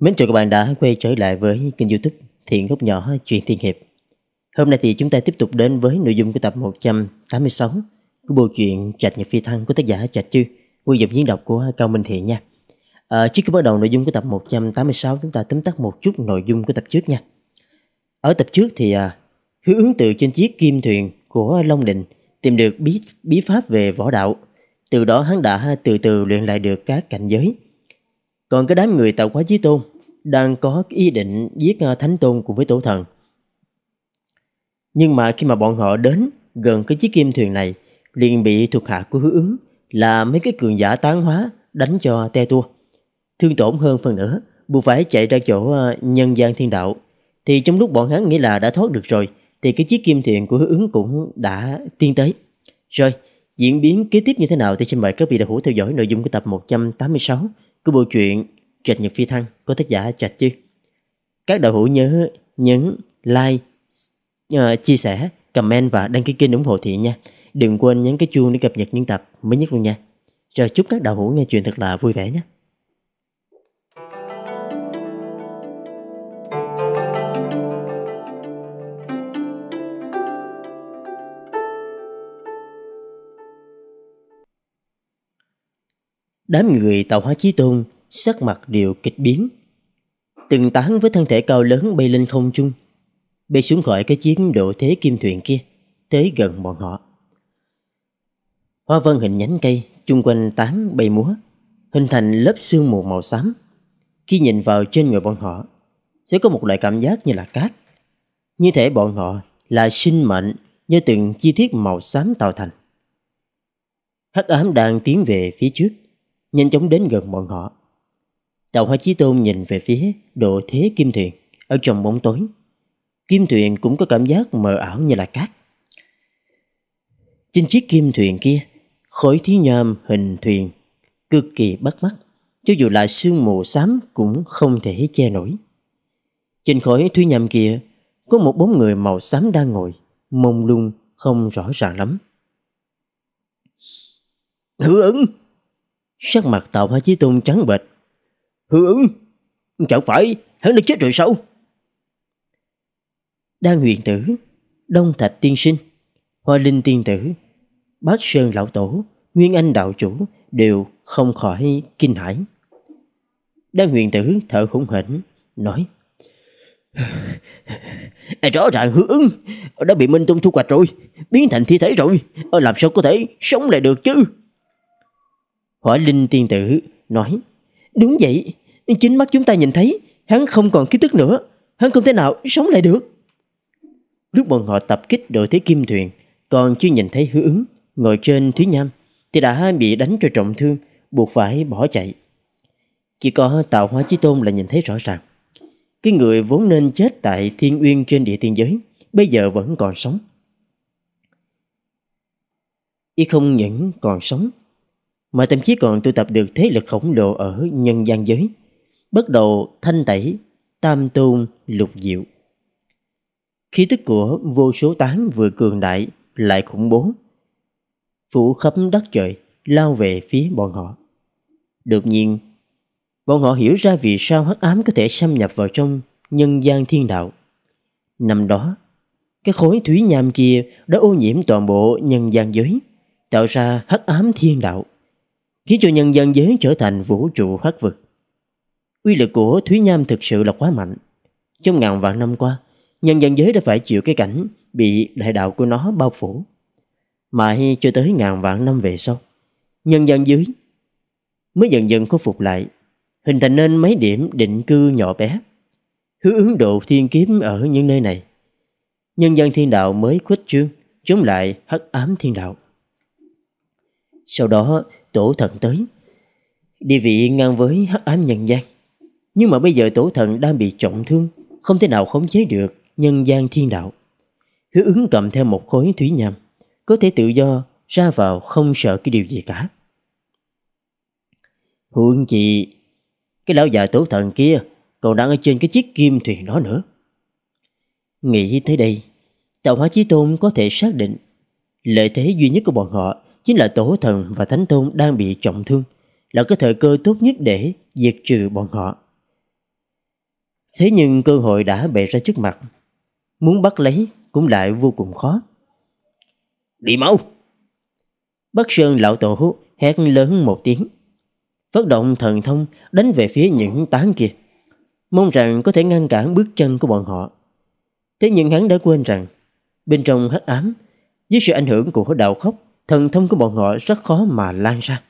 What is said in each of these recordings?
Mến chào các bạn đã quay trở lại với kênh youtube Thiện Góc Nhỏ Chuyện Thiên Hiệp Hôm nay thì chúng ta tiếp tục đến với nội dung của tập 186 Của bộ truyện Trạch Nhật Phi Thăng của tác giả Trạch Chư Quy dụng diễn đọc của Cao Minh Thiện nha à, Trước khi bắt đầu nội dung của tập 186 Chúng ta tóm tắt một chút nội dung của tập trước nha Ở tập trước thì à, Hứa ứng từ trên chiếc kim thuyền của Long Định Tìm được bí, bí pháp về võ đạo Từ đó hắn đã từ từ luyện lại được các cảnh giới còn cái đám người tạo quá chí tôn đang có ý định giết ờ, Thánh Tôn cùng với Tổ Thần. Nhưng mà khi mà bọn họ đến gần cái chiếc kim thuyền này, liền bị thuộc hạ của hứa ứng là mấy cái cường giả tán hóa đánh cho te tua. Thương tổn hơn phần nữa, buộc phải chạy ra chỗ ờ, nhân gian thiên đạo. Thì trong lúc bọn hắn nghĩ là đã thoát được rồi, thì cái chiếc kim thuyền của hứa ứng cũng đã tiên tới. Rồi, diễn biến kế tiếp như thế nào thì xin mời các vị đã hữu theo dõi nội dung của tập 186 của bộ truyện trạch Nhật Phi Thăng có tác giả Trạch Chứ. Các đội hữu nhớ nhấn like, uh, chia sẻ, comment và đăng ký kênh ủng hộ Thiện nha. Đừng quên nhấn cái chuông để cập nhật những tập mới nhất luôn nha. Rồi chúc các đạo hữu nghe chuyện thật là vui vẻ nhé. Đám người tàu hóa chí tôn sắc mặt đều kịch biến. Từng tán với thân thể cao lớn bay lên không trung, bay xuống khỏi cái chiến độ thế kim thuyền kia, tới gần bọn họ. Hoa vân hình nhánh cây, chung quanh tán bay múa, hình thành lớp sương mù màu xám. Khi nhìn vào trên người bọn họ, sẽ có một loại cảm giác như là cát. Như thể bọn họ là sinh mệnh do từng chi tiết màu xám tạo thành. Hắc ám đang tiến về phía trước, nhanh chóng đến gần bọn họ. Tàu Hoa Chí Tôn nhìn về phía độ thế kim thuyền ở trong bóng tối. Kim thuyền cũng có cảm giác mờ ảo như là cát. Trên chiếc kim thuyền kia, khối thí nhôm hình thuyền cực kỳ bắt mắt, cho dù là sương mù xám cũng không thể che nổi. Trên khối thủy nhầm kia có một bóng người màu xám đang ngồi, mông lung không rõ ràng lắm. Hữu ứng! Sắc mặt Tào Hoa Chí Tôn trắng bệch, Hưởng? Chẳng phải hắn đã chết rồi sao? Đan huyền tử, Đông Thạch tiên sinh, Hoa Linh tiên tử, Bác Sơn lão tổ, Nguyên Anh đạo chủ đều không khỏi kinh hãi. Đan huyền tử thở hổn hỉnh nói: Rõ ràng hứa ứng Đã bị Minh Tung thu hoạch rồi Biến thành thi thể rồi Làm sao có thể sống lại được chứ Hỏa Linh tiên tử nói Đúng vậy, chính mắt chúng ta nhìn thấy, hắn không còn ký tức nữa, hắn không thể nào sống lại được. Lúc bọn họ tập kích đội thế kim thuyền, còn chưa nhìn thấy hứa ứng, ngồi trên thúy nham, thì đã bị đánh cho trọng thương, buộc phải bỏ chạy. Chỉ có tạo hóa chí tôn là nhìn thấy rõ ràng. Cái người vốn nên chết tại thiên uyên trên địa tiên giới, bây giờ vẫn còn sống. Y không những còn sống mà thậm chí còn tụ tập được thế lực khổng lồ ở nhân gian giới, bắt đầu thanh tẩy, tam tôn, lục diệu. Khí tức của vô số tán vừa cường đại lại khủng bố, phủ khắp đất trời lao về phía bọn họ. Đột nhiên, bọn họ hiểu ra vì sao hắc ám có thể xâm nhập vào trong nhân gian thiên đạo. Năm đó, cái khối thủy nham kia đã ô nhiễm toàn bộ nhân gian giới, tạo ra hắc ám thiên đạo khiến cho nhân dân giới trở thành vũ trụ hắc vực. Uy lực của Thúy Nham thực sự là quá mạnh. Trong ngàn vạn năm qua, nhân dân giới đã phải chịu cái cảnh bị đại đạo của nó bao phủ. mà Mãi cho tới ngàn vạn năm về sau, nhân dân dưới mới dần dần khôi phục lại, hình thành nên mấy điểm định cư nhỏ bé, hứa ứng độ thiên kiếm ở những nơi này. Nhân dân thiên đạo mới khuếch trương, chống lại hắc ám thiên đạo. Sau đó, tổ thần tới Địa vị ngang với hắc ám nhân gian Nhưng mà bây giờ tổ thần đang bị trọng thương Không thể nào khống chế được nhân gian thiên đạo Hứa ứng cầm theo một khối thủy nham Có thể tự do ra vào không sợ cái điều gì cả Huống chị Cái lão già tổ thần kia Còn đang ở trên cái chiếc kim thuyền đó nữa Nghĩ tới đây Tạo hóa chí tôn có thể xác định Lợi thế duy nhất của bọn họ chính là Tổ Thần và Thánh Tôn đang bị trọng thương, là cái thời cơ tốt nhất để diệt trừ bọn họ. Thế nhưng cơ hội đã bày ra trước mặt, muốn bắt lấy cũng lại vô cùng khó. Đi mau! Bắc Sơn lão tổ hét lớn một tiếng, phát động thần thông đánh về phía những tán kia, mong rằng có thể ngăn cản bước chân của bọn họ. Thế nhưng hắn đã quên rằng, bên trong hắc ám, dưới sự ảnh hưởng của đạo khốc, thần thông của bọn họ rất khó mà lan ra.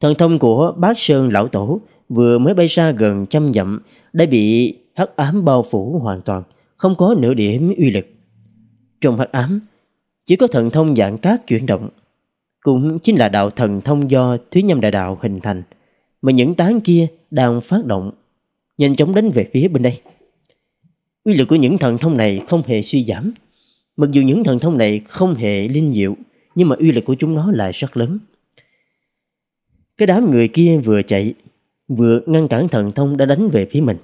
Thần thông của bác Sơn Lão Tổ vừa mới bay ra gần trăm dặm đã bị hắc ám bao phủ hoàn toàn, không có nửa điểm uy lực. Trong hắc ám, chỉ có thần thông dạng cát chuyển động, cũng chính là đạo thần thông do Thúy Nhâm Đại Đạo hình thành, mà những tán kia đang phát động, nhanh chóng đánh về phía bên đây. Uy lực của những thần thông này không hề suy giảm, mặc dù những thần thông này không hề linh diệu, nhưng mà uy lực của chúng nó lại rất lớn. Cái đám người kia vừa chạy, vừa ngăn cản thần thông đã đánh về phía mình.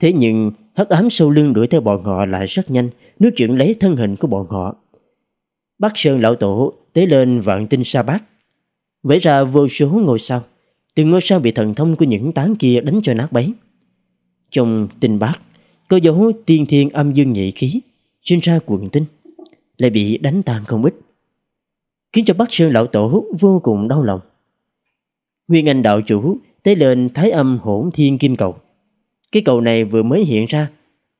Thế nhưng hắc ám sâu lưng đuổi theo bọn họ lại rất nhanh, nói chuyện lấy thân hình của bọn họ. Bắc Sơn Lão Tổ tế lên vạn tinh sa bát, vẽ ra vô số ngôi sao. Từng ngôi sao bị thần thông của những tán kia đánh cho nát bấy. Trong tinh bát có dấu tiên thiên âm dương nhị khí, sinh ra quần tinh, lại bị đánh tan không ít khiến cho bác sư lão tổ vô cùng đau lòng. Nguyên Anh đạo chủ tế lên thái âm hỗn thiên kim cầu. Cái cầu này vừa mới hiện ra,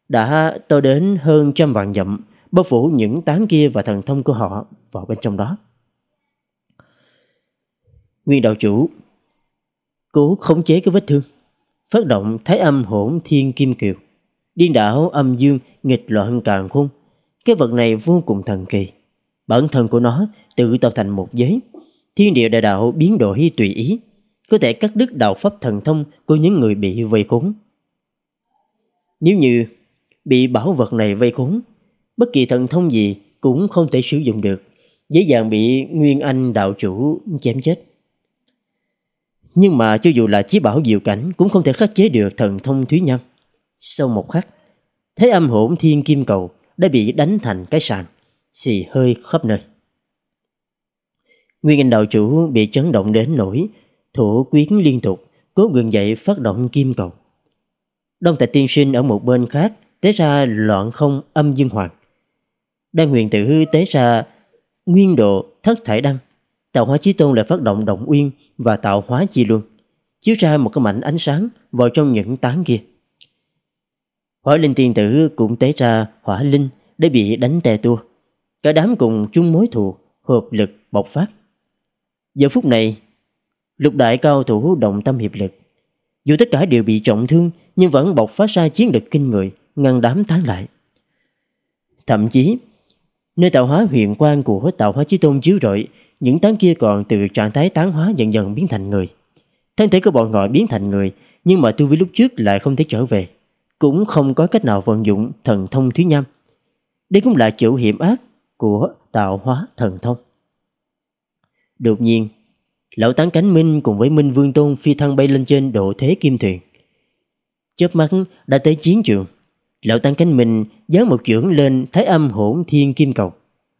đã to đến hơn trăm vạn dặm, bao phủ những tán kia và thần thông của họ vào bên trong đó. Nguyên đạo chủ cố khống chế cái vết thương, phát động thái âm hỗn thiên kim kiều, điên đảo âm dương nghịch loạn càn khung. Cái vật này vô cùng thần kỳ. Bản thân của nó tự tạo thành một giới. Thiên địa đại đạo biến đổi tùy ý, có thể cắt đứt đạo pháp thần thông của những người bị vây khốn. Nếu như bị bảo vật này vây khốn, bất kỳ thần thông gì cũng không thể sử dụng được, dễ dàng bị Nguyên Anh đạo chủ chém chết. Nhưng mà cho dù là chí bảo diệu cảnh cũng không thể khắc chế được thần thông thúy nhâm. Sau một khắc, thế âm hỗn thiên kim cầu đã bị đánh thành cái sàn, xì hơi khắp nơi. Nguyên anh đạo chủ bị chấn động đến nỗi thủ quyến liên tục, cố gượng dậy phát động kim cầu. Đông Thạch Tiên Sinh ở một bên khác tế ra loạn không âm dương hoàng. Đan huyền tự hư tế ra nguyên độ thất thải đăng. Tạo hóa chí tôn lại phát động động uyên và tạo hóa chi luân, chiếu ra một cái mảnh ánh sáng vào trong những tán kia. Hỏa linh tiên tử cũng tế ra hỏa linh để bị đánh tè tua. Cả đám cùng chung mối thù, hợp lực bộc phát. Giờ phút này, lục đại cao thủ động tâm hiệp lực. Dù tất cả đều bị trọng thương, nhưng vẫn bộc phát ra chiến lực kinh người, ngăn đám tán lại. Thậm chí, nơi tạo hóa huyền quang của tạo hóa chí tôn chiếu rọi, những tán kia còn từ trạng thái tán hóa dần dần biến thành người. Thân thể của bọn họ biến thành người, nhưng mà tu vi lúc trước lại không thể trở về. Cũng không có cách nào vận dụng thần thông thúy nhâm Đây cũng là chịu hiểm ác của tạo hóa thần thông. Đột nhiên, lão tán cánh Minh cùng với Minh Vương Tôn phi thăng bay lên trên độ thế kim thuyền. Chớp mắt đã tới chiến trường. Lão tán cánh Minh giáng một chưởng lên thái âm hỗn thiên kim cầu.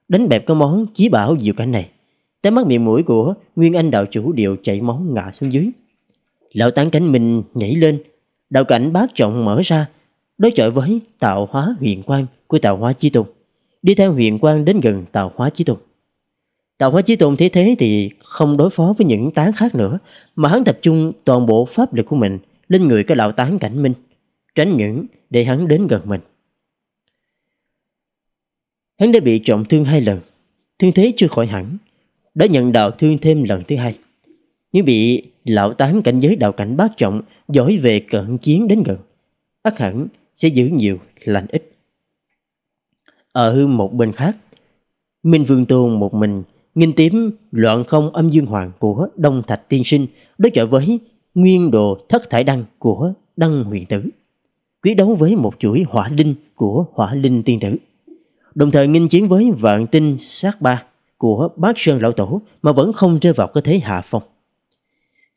Đánh bẹp cái món chí bảo diệu cảnh này. Tới mắt miệng mũi của Nguyên Anh đạo chủ đều chảy máu ngã xuống dưới. Lão tán cánh Minh nhảy lên. Đạo cảnh bát trọng mở ra. Đối chọi với tạo hóa huyền quang của tạo hóa chi tùng. Đi theo huyền quang đến gần tạo hóa chi tùng đạo hóa chí tôn thế thế thì không đối phó với những tán khác nữa, mà hắn tập trung toàn bộ pháp lực của mình lên người cái lão tán cảnh minh, tránh những để hắn đến gần mình. Hắn đã bị trọng thương hai lần, thương thế chưa khỏi hẳn, đã nhận đạo thương thêm lần thứ hai. Nhưng bị lão tán cảnh giới đạo cảnh bác trọng giỏi về cận chiến đến gần, ác hẳn sẽ giữ nhiều lành ít. Ở một bên khác, Minh Vương Tôn một mình Nghìn tím loạn không âm dương hoàng của Đông Thạch Tiên Sinh đối chọi với nguyên đồ thất thải đăng của Đăng Huyền Tử. Quyết đấu với một chuỗi hỏa linh của hỏa linh tiên tử. Đồng thời nghinh chiến với vạn tinh sát ba của Bát Sơn Lão Tổ mà vẫn không rơi vào cái thế hạ phong.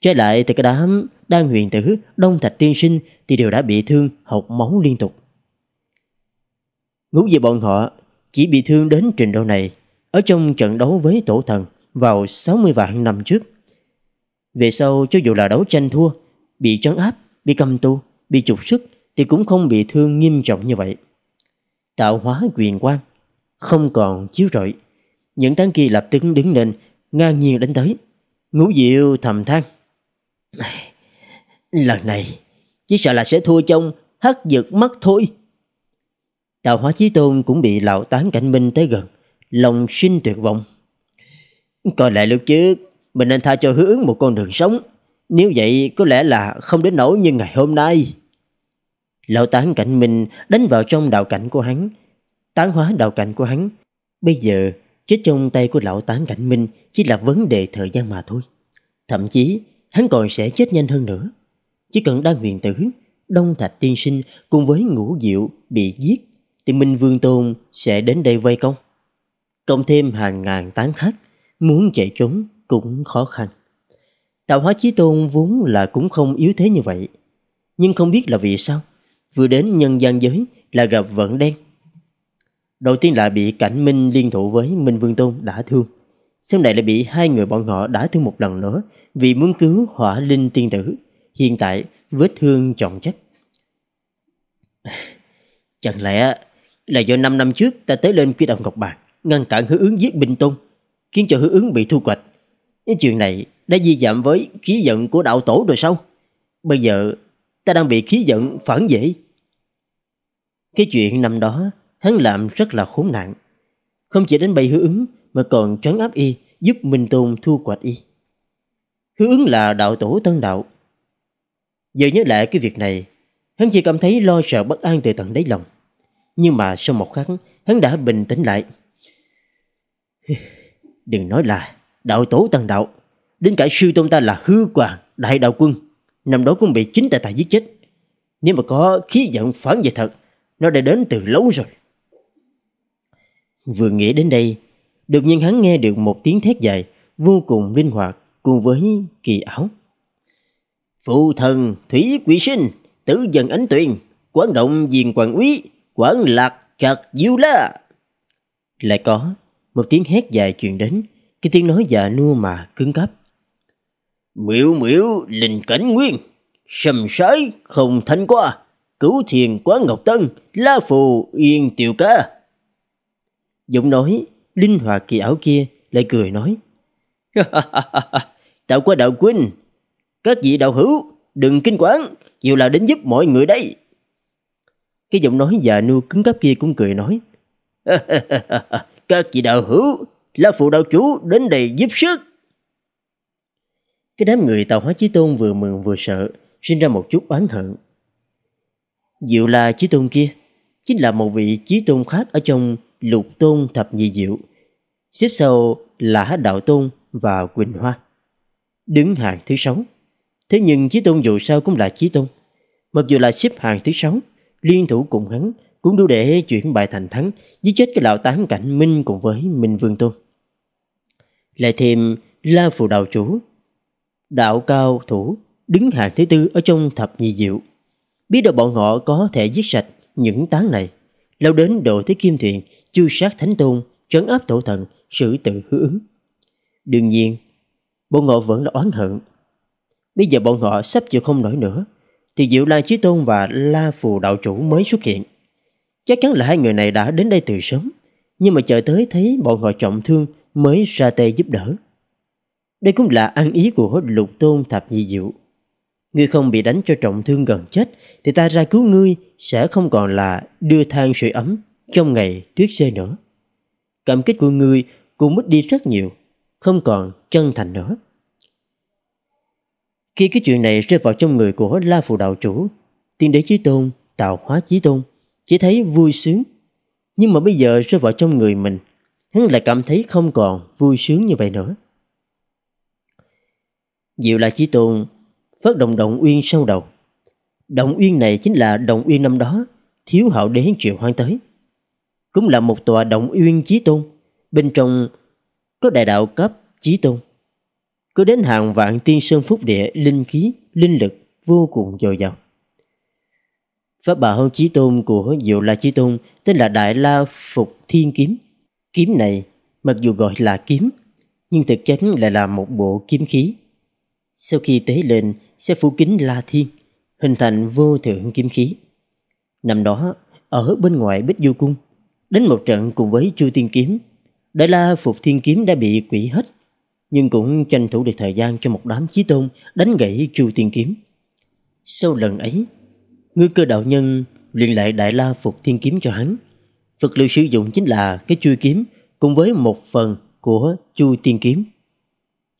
Trái lại thì cái đám Đăng Huyền Tử, Đông Thạch Tiên Sinh thì đều đã bị thương học máu liên tục. Ngũ về bọn họ chỉ bị thương đến trình độ này ở trong trận đấu với tổ thần vào 60 vạn năm trước. Về sau cho dù là đấu tranh thua, bị trấn áp, bị cầm tù, bị trục sức thì cũng không bị thương nghiêm trọng như vậy. Tạo hóa quyền quang không còn chiếu rọi. Những tán kỳ lập tức đứng lên, ngang nhiên đánh tới. Ngũ Diệu thầm than. Lần này, chỉ sợ là sẽ thua trong hắc giật mắt thôi. Tạo hóa chí tôn cũng bị lão tán cảnh minh tới gần lòng sinh tuyệt vọng. Có lẽ lúc trước mình nên tha cho hứa ứng một con đường sống. Nếu vậy có lẽ là không đến nỗi như ngày hôm nay. Lão tán cạnh mình đánh vào trong đạo cảnh của hắn. Tán hóa đạo cảnh của hắn. Bây giờ chết trong tay của lão tán cạnh mình chỉ là vấn đề thời gian mà thôi. Thậm chí hắn còn sẽ chết nhanh hơn nữa. Chỉ cần đa huyền tử, đông thạch tiên sinh cùng với ngũ diệu bị giết thì Minh Vương Tôn sẽ đến đây vây công cộng thêm hàng ngàn tán khách, muốn chạy trốn cũng khó khăn. Tạo hóa chí tôn vốn là cũng không yếu thế như vậy. Nhưng không biết là vì sao, vừa đến nhân gian giới là gặp vận đen. Đầu tiên là bị cảnh Minh liên thủ với Minh Vương Tôn đã thương. Sau này lại bị hai người bọn họ đã thương một lần nữa vì muốn cứu hỏa linh tiên tử. Hiện tại vết thương trọng trách. Chẳng lẽ là do 5 năm trước ta tới lên quy đồng Ngọc Bạc ngăn cản hứa ứng giết Bình Tôn, khiến cho hứa ứng bị thu hoạch. Những chuyện này đã di giảm với khí giận của đạo tổ rồi sao? Bây giờ ta đang bị khí giận phản dễ. Cái chuyện năm đó hắn làm rất là khốn nạn. Không chỉ đến bày hứa ứng mà còn trấn áp y giúp Minh Tôn thu hoạch y. Hứa ứng là đạo tổ tân đạo. Giờ nhớ lại cái việc này, hắn chỉ cảm thấy lo sợ bất an từ tận đáy lòng. Nhưng mà sau một khắc, hắn đã bình tĩnh lại. Đừng nói là đạo tổ tần đạo, đến cả sư tôn ta là hư quà đại đạo quân, năm đó cũng bị chính tại tại giết chết. Nếu mà có khí giận phản về thật, nó đã đến từ lâu rồi. Vừa nghĩ đến đây, đột nhiên hắn nghe được một tiếng thét dài vô cùng linh hoạt cùng với kỳ ảo. Phụ thần thủy quỷ sinh, tử dần ánh tuyền, quán động diền quản úy, quán lạc chật diêu la. Lại có một tiếng hét dài truyền đến, cái tiếng nói già nua mà cứng cáp. Miễu miễu linh cảnh nguyên, sầm sái không thanh qua, cứu thiền quá ngọc tân, la phù yên tiểu ca. Giọng nói, linh hoạt kỳ ảo kia lại cười nói. đạo qua đạo huynh, các vị đạo hữu, đừng kinh quán, dù là đến giúp mọi người đây. Cái giọng nói già nua cứng cáp kia cũng cười nói. Các vị đạo hữu, là phụ đạo chú đến đây giúp sức. Cái đám người Tàu Hóa Chí Tôn vừa mừng vừa sợ, sinh ra một chút oán hận. Diệu là Chí Tôn kia, chính là một vị Chí Tôn khác ở trong lục tôn thập nhị diệu. Xếp sau là Đạo Tôn và Quỳnh Hoa. Đứng hàng thứ sáu. Thế nhưng Chí Tôn dù sao cũng là Chí Tôn. Mặc dù là xếp hàng thứ sáu, liên thủ cùng hắn cũng đủ để chuyển bại thành thắng, giết chết cái lão tám cảnh Minh cùng với Minh Vương Tôn. Lại thêm La Phù Đạo Chủ, Đạo Cao Thủ, đứng hàng thứ tư ở trong thập nhị diệu. Biết được bọn họ có thể giết sạch những tán này, lao đến độ thế kim thiền, chư sát thánh tôn, trấn áp tổ thần, sự tự hữu ứng. Đương nhiên, bọn họ vẫn là oán hận. Bây giờ bọn họ sắp chịu không nổi nữa, thì Diệu La Chí Tôn và La Phù Đạo Chủ mới xuất hiện. Chắc chắn là hai người này đã đến đây từ sớm, nhưng mà chờ tới thấy bọn họ trọng thương mới ra tay giúp đỡ. Đây cũng là ăn ý của lục tôn thập nhị diệu. Ngươi không bị đánh cho trọng thương gần chết thì ta ra cứu ngươi sẽ không còn là đưa than sưởi ấm trong ngày tuyết rơi nữa. Cảm kích của ngươi cũng mất đi rất nhiều, không còn chân thành nữa. Khi cái chuyện này rơi vào trong người của La Phù Đạo Chủ, tiên đế Chí Tôn, Tạo Hóa Chí Tôn chỉ thấy vui sướng. Nhưng mà bây giờ rơi vào trong người mình, hắn lại cảm thấy không còn vui sướng như vậy nữa. Diệu là chỉ tồn phát động động uyên sau đầu. Động uyên này chính là động uyên năm đó thiếu hạo đế triệu hoang tới. Cũng là một tòa động uyên chí tôn. Bên trong có đại đạo cấp chí tôn. Cứ đến hàng vạn tiên sơn phúc địa linh khí, linh lực vô cùng dồi dào. Pháp Bà Hôn Chí Tôn của Diệu La Chí Tôn tên là Đại La Phục Thiên Kiếm. Kiếm này mặc dù gọi là kiếm, nhưng thực chất lại là một bộ kiếm khí. Sau khi tế lên sẽ phủ kính La Thiên, hình thành vô thượng kiếm khí. Năm đó, ở bên ngoài Bích Du Cung, đến một trận cùng với Chu Tiên Kiếm, Đại La Phục Thiên Kiếm đã bị quỷ hết, nhưng cũng tranh thủ được thời gian cho một đám chí tôn đánh gãy Chu Tiên Kiếm. Sau lần ấy, Ngư cơ đạo nhân liền lại đại la phục thiên kiếm cho hắn. Vật liệu sử dụng chính là cái chui kiếm cùng với một phần của chu tiên kiếm.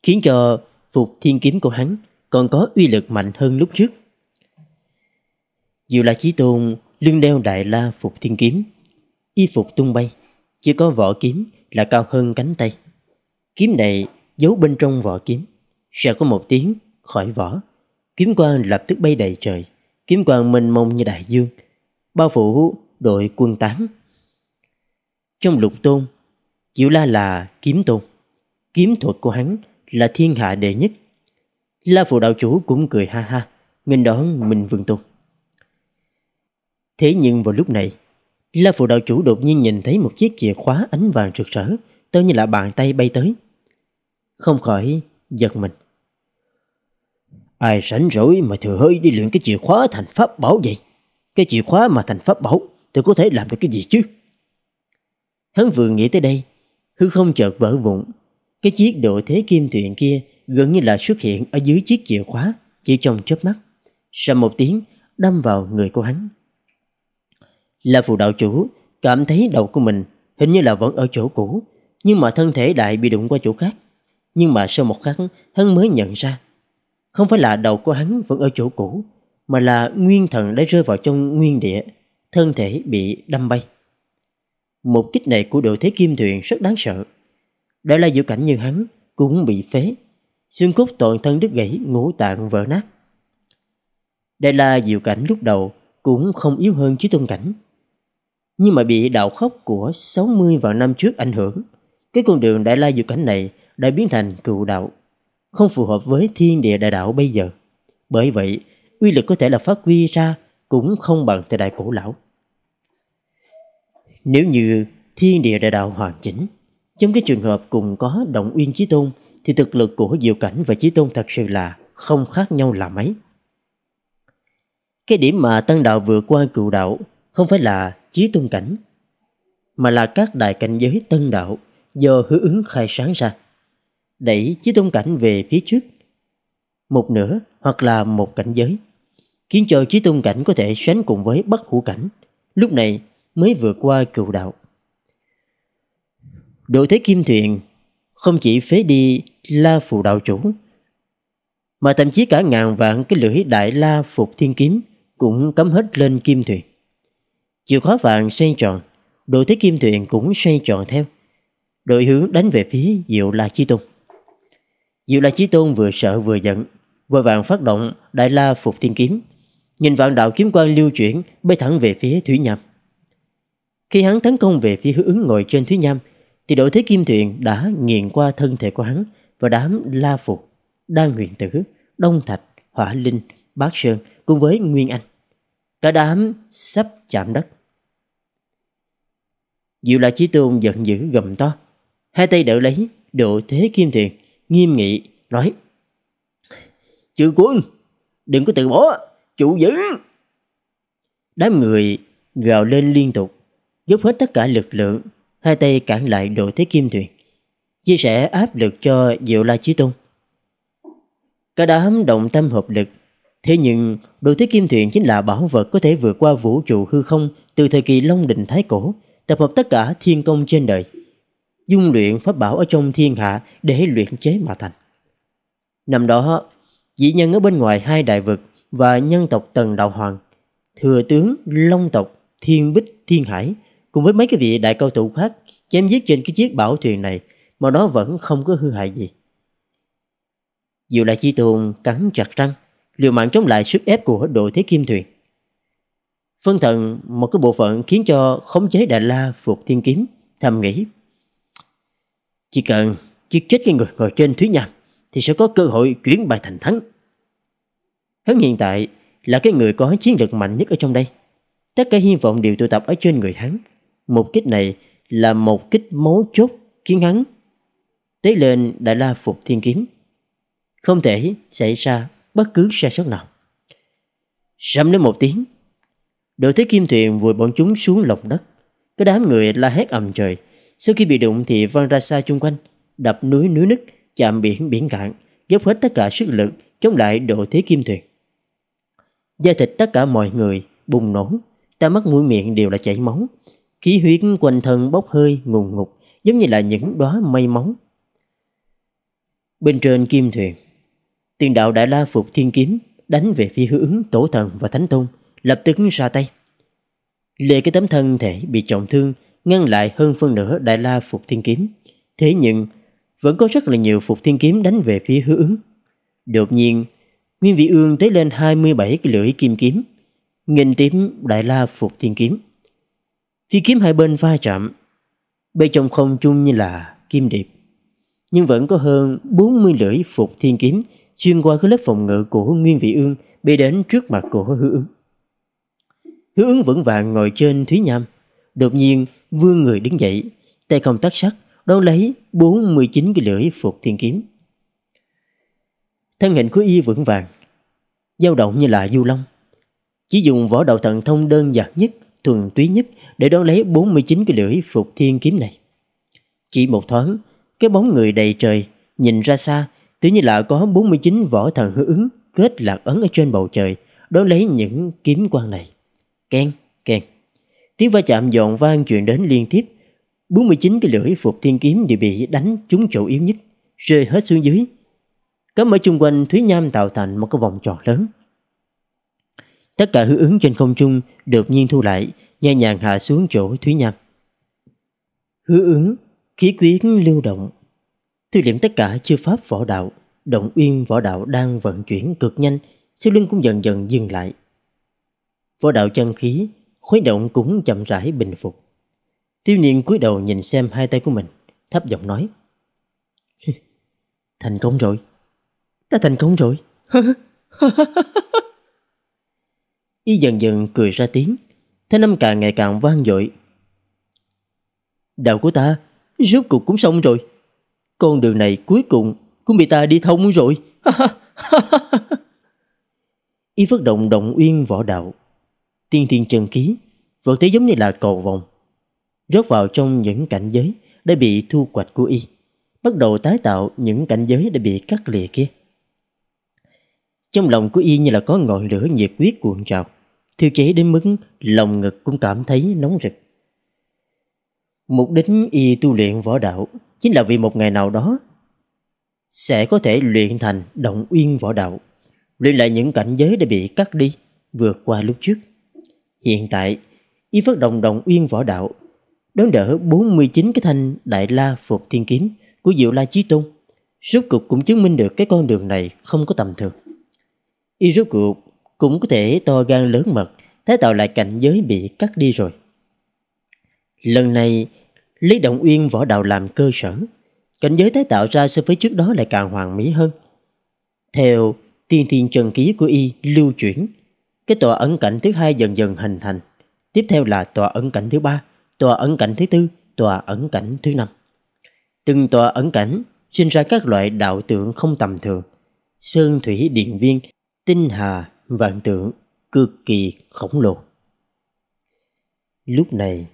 Khiến cho phục thiên kiếm của hắn còn có uy lực mạnh hơn lúc trước. Dù là chí tôn lưng đeo đại la phục thiên kiếm. Y phục tung bay, chỉ có vỏ kiếm là cao hơn cánh tay. Kiếm này giấu bên trong vỏ kiếm, sẽ có một tiếng khỏi vỏ. Kiếm quang lập tức bay đầy trời kiếm quan mênh mông như đại dương, bao phủ đội quân tán. Trong lục tôn, Diệu La là kiếm tôn, kiếm thuật của hắn là thiên hạ đệ nhất. La Phụ Đạo Chủ cũng cười ha ha, nghênh đón Minh Vương Tôn. Thế nhưng vào lúc này, La Phụ Đạo Chủ đột nhiên nhìn thấy một chiếc chìa khóa ánh vàng rực rỡ, tớ như là bàn tay bay tới. Không khỏi giật mình. Ai rảnh rỗi mà thừa hơi đi luyện cái chìa khóa thành pháp bảo vậy? Cái chìa khóa mà thành pháp bảo thì có thể làm được cái gì chứ? Hắn vừa nghĩ tới đây, hư không chợt vỡ vụn. Cái chiếc độ thế kim tuyền kia gần như là xuất hiện ở dưới chiếc chìa khóa chỉ trong chớp mắt. Sau một tiếng đâm vào người của hắn. Là phù đạo chủ cảm thấy đầu của mình hình như là vẫn ở chỗ cũ nhưng mà thân thể đại bị đụng qua chỗ khác. Nhưng mà sau một khắc hắn mới nhận ra không phải là đầu của hắn vẫn ở chỗ cũ, mà là nguyên thần đã rơi vào trong nguyên địa, thân thể bị đâm bay. Một kích này của đội thế kim thuyền rất đáng sợ. Đã là dự cảnh như hắn, cũng bị phế. Xương cốt toàn thân đứt gãy, ngũ tạng vỡ nát. Đây là diệu cảnh lúc đầu cũng không yếu hơn chứ tôn cảnh. Nhưng mà bị đạo khốc của 60 vào năm trước ảnh hưởng, cái con đường Đại La Diệu Cảnh này đã biến thành cựu đạo không phù hợp với thiên địa đại đạo bây giờ. Bởi vậy, uy lực có thể là phát huy ra cũng không bằng thời đại cổ lão. Nếu như thiên địa đại đạo hoàn chỉnh, trong cái trường hợp cùng có động uyên chí tôn thì thực lực của Diệu Cảnh và Chí Tôn thật sự là không khác nhau là mấy. Cái điểm mà Tăng Đạo vượt qua cựu đạo không phải là Chí Tôn Cảnh, mà là các đại cảnh giới Tân Đạo do hứa ứng khai sáng ra đẩy chiếc tôn cảnh về phía trước một nửa hoặc là một cảnh giới khiến cho chiếc tôn cảnh có thể sánh cùng với bất hủ cảnh lúc này mới vượt qua cựu đạo độ thế kim thuyền không chỉ phế đi la phù đạo chủ mà thậm chí cả ngàn vạn cái lưỡi đại la phục thiên kiếm cũng cấm hết lên kim thuyền chìa khóa vàng xoay tròn đội thế kim thuyền cũng xoay tròn theo đội hướng đánh về phía diệu la chi tung Diệu La Chí Tôn vừa sợ vừa giận, vội vàng phát động Đại La Phục Thiên Kiếm, nhìn vạn đạo kiếm quang lưu chuyển bay thẳng về phía Thủy Nham. Khi hắn tấn công về phía hướng ngồi trên thủy Nham, thì đội thế kim thuyền đã nghiền qua thân thể của hắn và đám La Phục, Đan Huyền Tử, Đông Thạch, Hỏa Linh, Bác Sơn cùng với Nguyên Anh. Cả đám sắp chạm đất. Diệu la Chí Tôn giận dữ gầm to, hai tay đỡ lấy độ thế kim thuyền nghiêm nghị, nói Chư quân, đừng có từ bỏ, chủ giữ. Đám người gào lên liên tục, dốc hết tất cả lực lượng, hai tay cản lại đội thế kim thuyền, chia sẻ áp lực cho Diệu La Chí Tôn. Cả đám động tâm hợp lực, thế nhưng đội thế kim thuyền chính là bảo vật có thể vượt qua vũ trụ hư không từ thời kỳ Long Đình Thái Cổ, tập hợp tất cả thiên công trên đời dung luyện pháp bảo ở trong thiên hạ để luyện chế mà thành. Năm đó, dĩ nhân ở bên ngoài hai đại vực và nhân tộc Tần Đạo Hoàng, thừa tướng Long tộc Thiên Bích Thiên Hải cùng với mấy cái vị đại cao thủ khác chém giết trên cái chiếc bảo thuyền này mà nó vẫn không có hư hại gì. Dù là Chi Tùng cắn chặt răng, liều mạng chống lại sức ép của đội thế kim thuyền. Phân thần một cái bộ phận khiến cho khống chế Đại La phục thiên kiếm, thầm nghĩ chỉ cần giết chết cái người ngồi trên Thúy Nham thì sẽ có cơ hội chuyển bài thành thắng. Hắn hiện tại là cái người có chiến lược mạnh nhất ở trong đây. Tất cả hy vọng đều tụ tập ở trên người hắn. Một kích này là một kích mấu chốt khiến hắn tế lên Đại La Phục Thiên Kiếm. Không thể xảy ra bất cứ sai sót nào. Râm đến một tiếng. Đội thế kim thuyền vùi bọn chúng xuống lòng đất. Cái đám người la hét ầm trời sau khi bị đụng thì văng ra xa chung quanh, đập núi núi nứt, chạm biển biển cạn, dốc hết tất cả sức lực chống lại độ thế kim thuyền. Da thịt tất cả mọi người bùng nổ, ta mắt mũi miệng đều là chảy máu, khí huyết quanh thân bốc hơi ngùng ngục, giống như là những đóa mây máu. Bên trên kim thuyền, tiền đạo đại la phục thiên kiếm đánh về phía hướng tổ thần và thánh tôn, lập tức ra tay. Lệ cái tấm thân thể bị trọng thương ngăn lại hơn phân nửa Đại La Phục Thiên Kiếm. Thế nhưng, vẫn có rất là nhiều Phục Thiên Kiếm đánh về phía hứa ứng. Đột nhiên, Nguyên Vị Ương tới lên 27 cái lưỡi kim kiếm, nghìn tím Đại La Phục Thiên Kiếm. Phi kiếm hai bên va chạm, bên trong không chung như là kim điệp. Nhưng vẫn có hơn 40 lưỡi Phục Thiên Kiếm xuyên qua cái lớp phòng ngự của Nguyên Vị Ương bay đến trước mặt của hứa ứng. Hứa ứng vững vàng ngồi trên Thúy Nham. Đột nhiên, vương người đứng dậy, tay không tắt sắt, đón lấy 49 cái lưỡi phục thiên kiếm. Thân hình của y vững vàng, dao động như là du long. Chỉ dùng võ đạo thần thông đơn giản nhất, thuần túy nhất để đón lấy 49 cái lưỡi phục thiên kiếm này. Chỉ một thoáng, cái bóng người đầy trời nhìn ra xa, tự như là có 49 võ thần hữu ứng kết lạc ấn ở trên bầu trời, đón lấy những kiếm quang này. Keng! Tiếng va chạm dồn vang truyền đến liên tiếp. 49 cái lưỡi phục thiên kiếm đều bị đánh trúng chỗ yếu nhất, rơi hết xuống dưới. Cấm ở chung quanh Thúy Nham tạo thành một cái vòng tròn lớn. Tất cả hư ứng trên không trung đột nhiên thu lại, nhẹ nhàng hạ xuống chỗ Thúy Nham. hư ứng, khí quyến lưu động. Thư điểm tất cả chư pháp võ đạo, động uyên võ đạo đang vận chuyển cực nhanh, sau lưng cũng dần dần dừng lại. Võ đạo chân khí khuấy động cũng chậm rãi bình phục. Tiêu niên cúi đầu nhìn xem hai tay của mình, thấp giọng nói. thành công rồi. Ta thành công rồi. y dần dần cười ra tiếng, thế năm càng ngày càng vang dội. Đạo của ta, rốt cuộc cũng xong rồi. Con đường này cuối cùng cũng bị ta đi thông rồi. y phất động động uyên võ đạo tiên thiên chân khí, vượt thế giống như là cầu vòng, rớt vào trong những cảnh giới đã bị thu quạch của y, bắt đầu tái tạo những cảnh giới đã bị cắt lìa kia. Trong lòng của y như là có ngọn lửa nhiệt huyết cuộn trào, thiêu cháy đến mức lòng ngực cũng cảm thấy nóng rực. Mục đích y tu luyện võ đạo chính là vì một ngày nào đó sẽ có thể luyện thành động uyên võ đạo, luyện lại những cảnh giới đã bị cắt đi vượt qua lúc trước. Hiện tại, y phát động đồng uyên võ đạo, đón đỡ 49 cái thanh đại la phục thiên kiếm của Diệu La Chí Tôn. Rốt cục cũng chứng minh được cái con đường này không có tầm thường. Y rốt cục cũng có thể to gan lớn mật, tái tạo lại cảnh giới bị cắt đi rồi. Lần này, lấy động uyên võ đạo làm cơ sở, cảnh giới tái tạo ra so với trước đó lại càng hoàn mỹ hơn. Theo tiên thiên trần ký của y lưu chuyển cái tòa ẩn cảnh thứ hai dần dần hình thành. Tiếp theo là tòa ẩn cảnh thứ ba, tòa ẩn cảnh thứ tư, tòa ẩn cảnh thứ năm. Từng tòa ẩn cảnh sinh ra các loại đạo tượng không tầm thường. Sơn thủy điện viên, tinh hà, vạn tượng, cực kỳ khổng lồ. Lúc này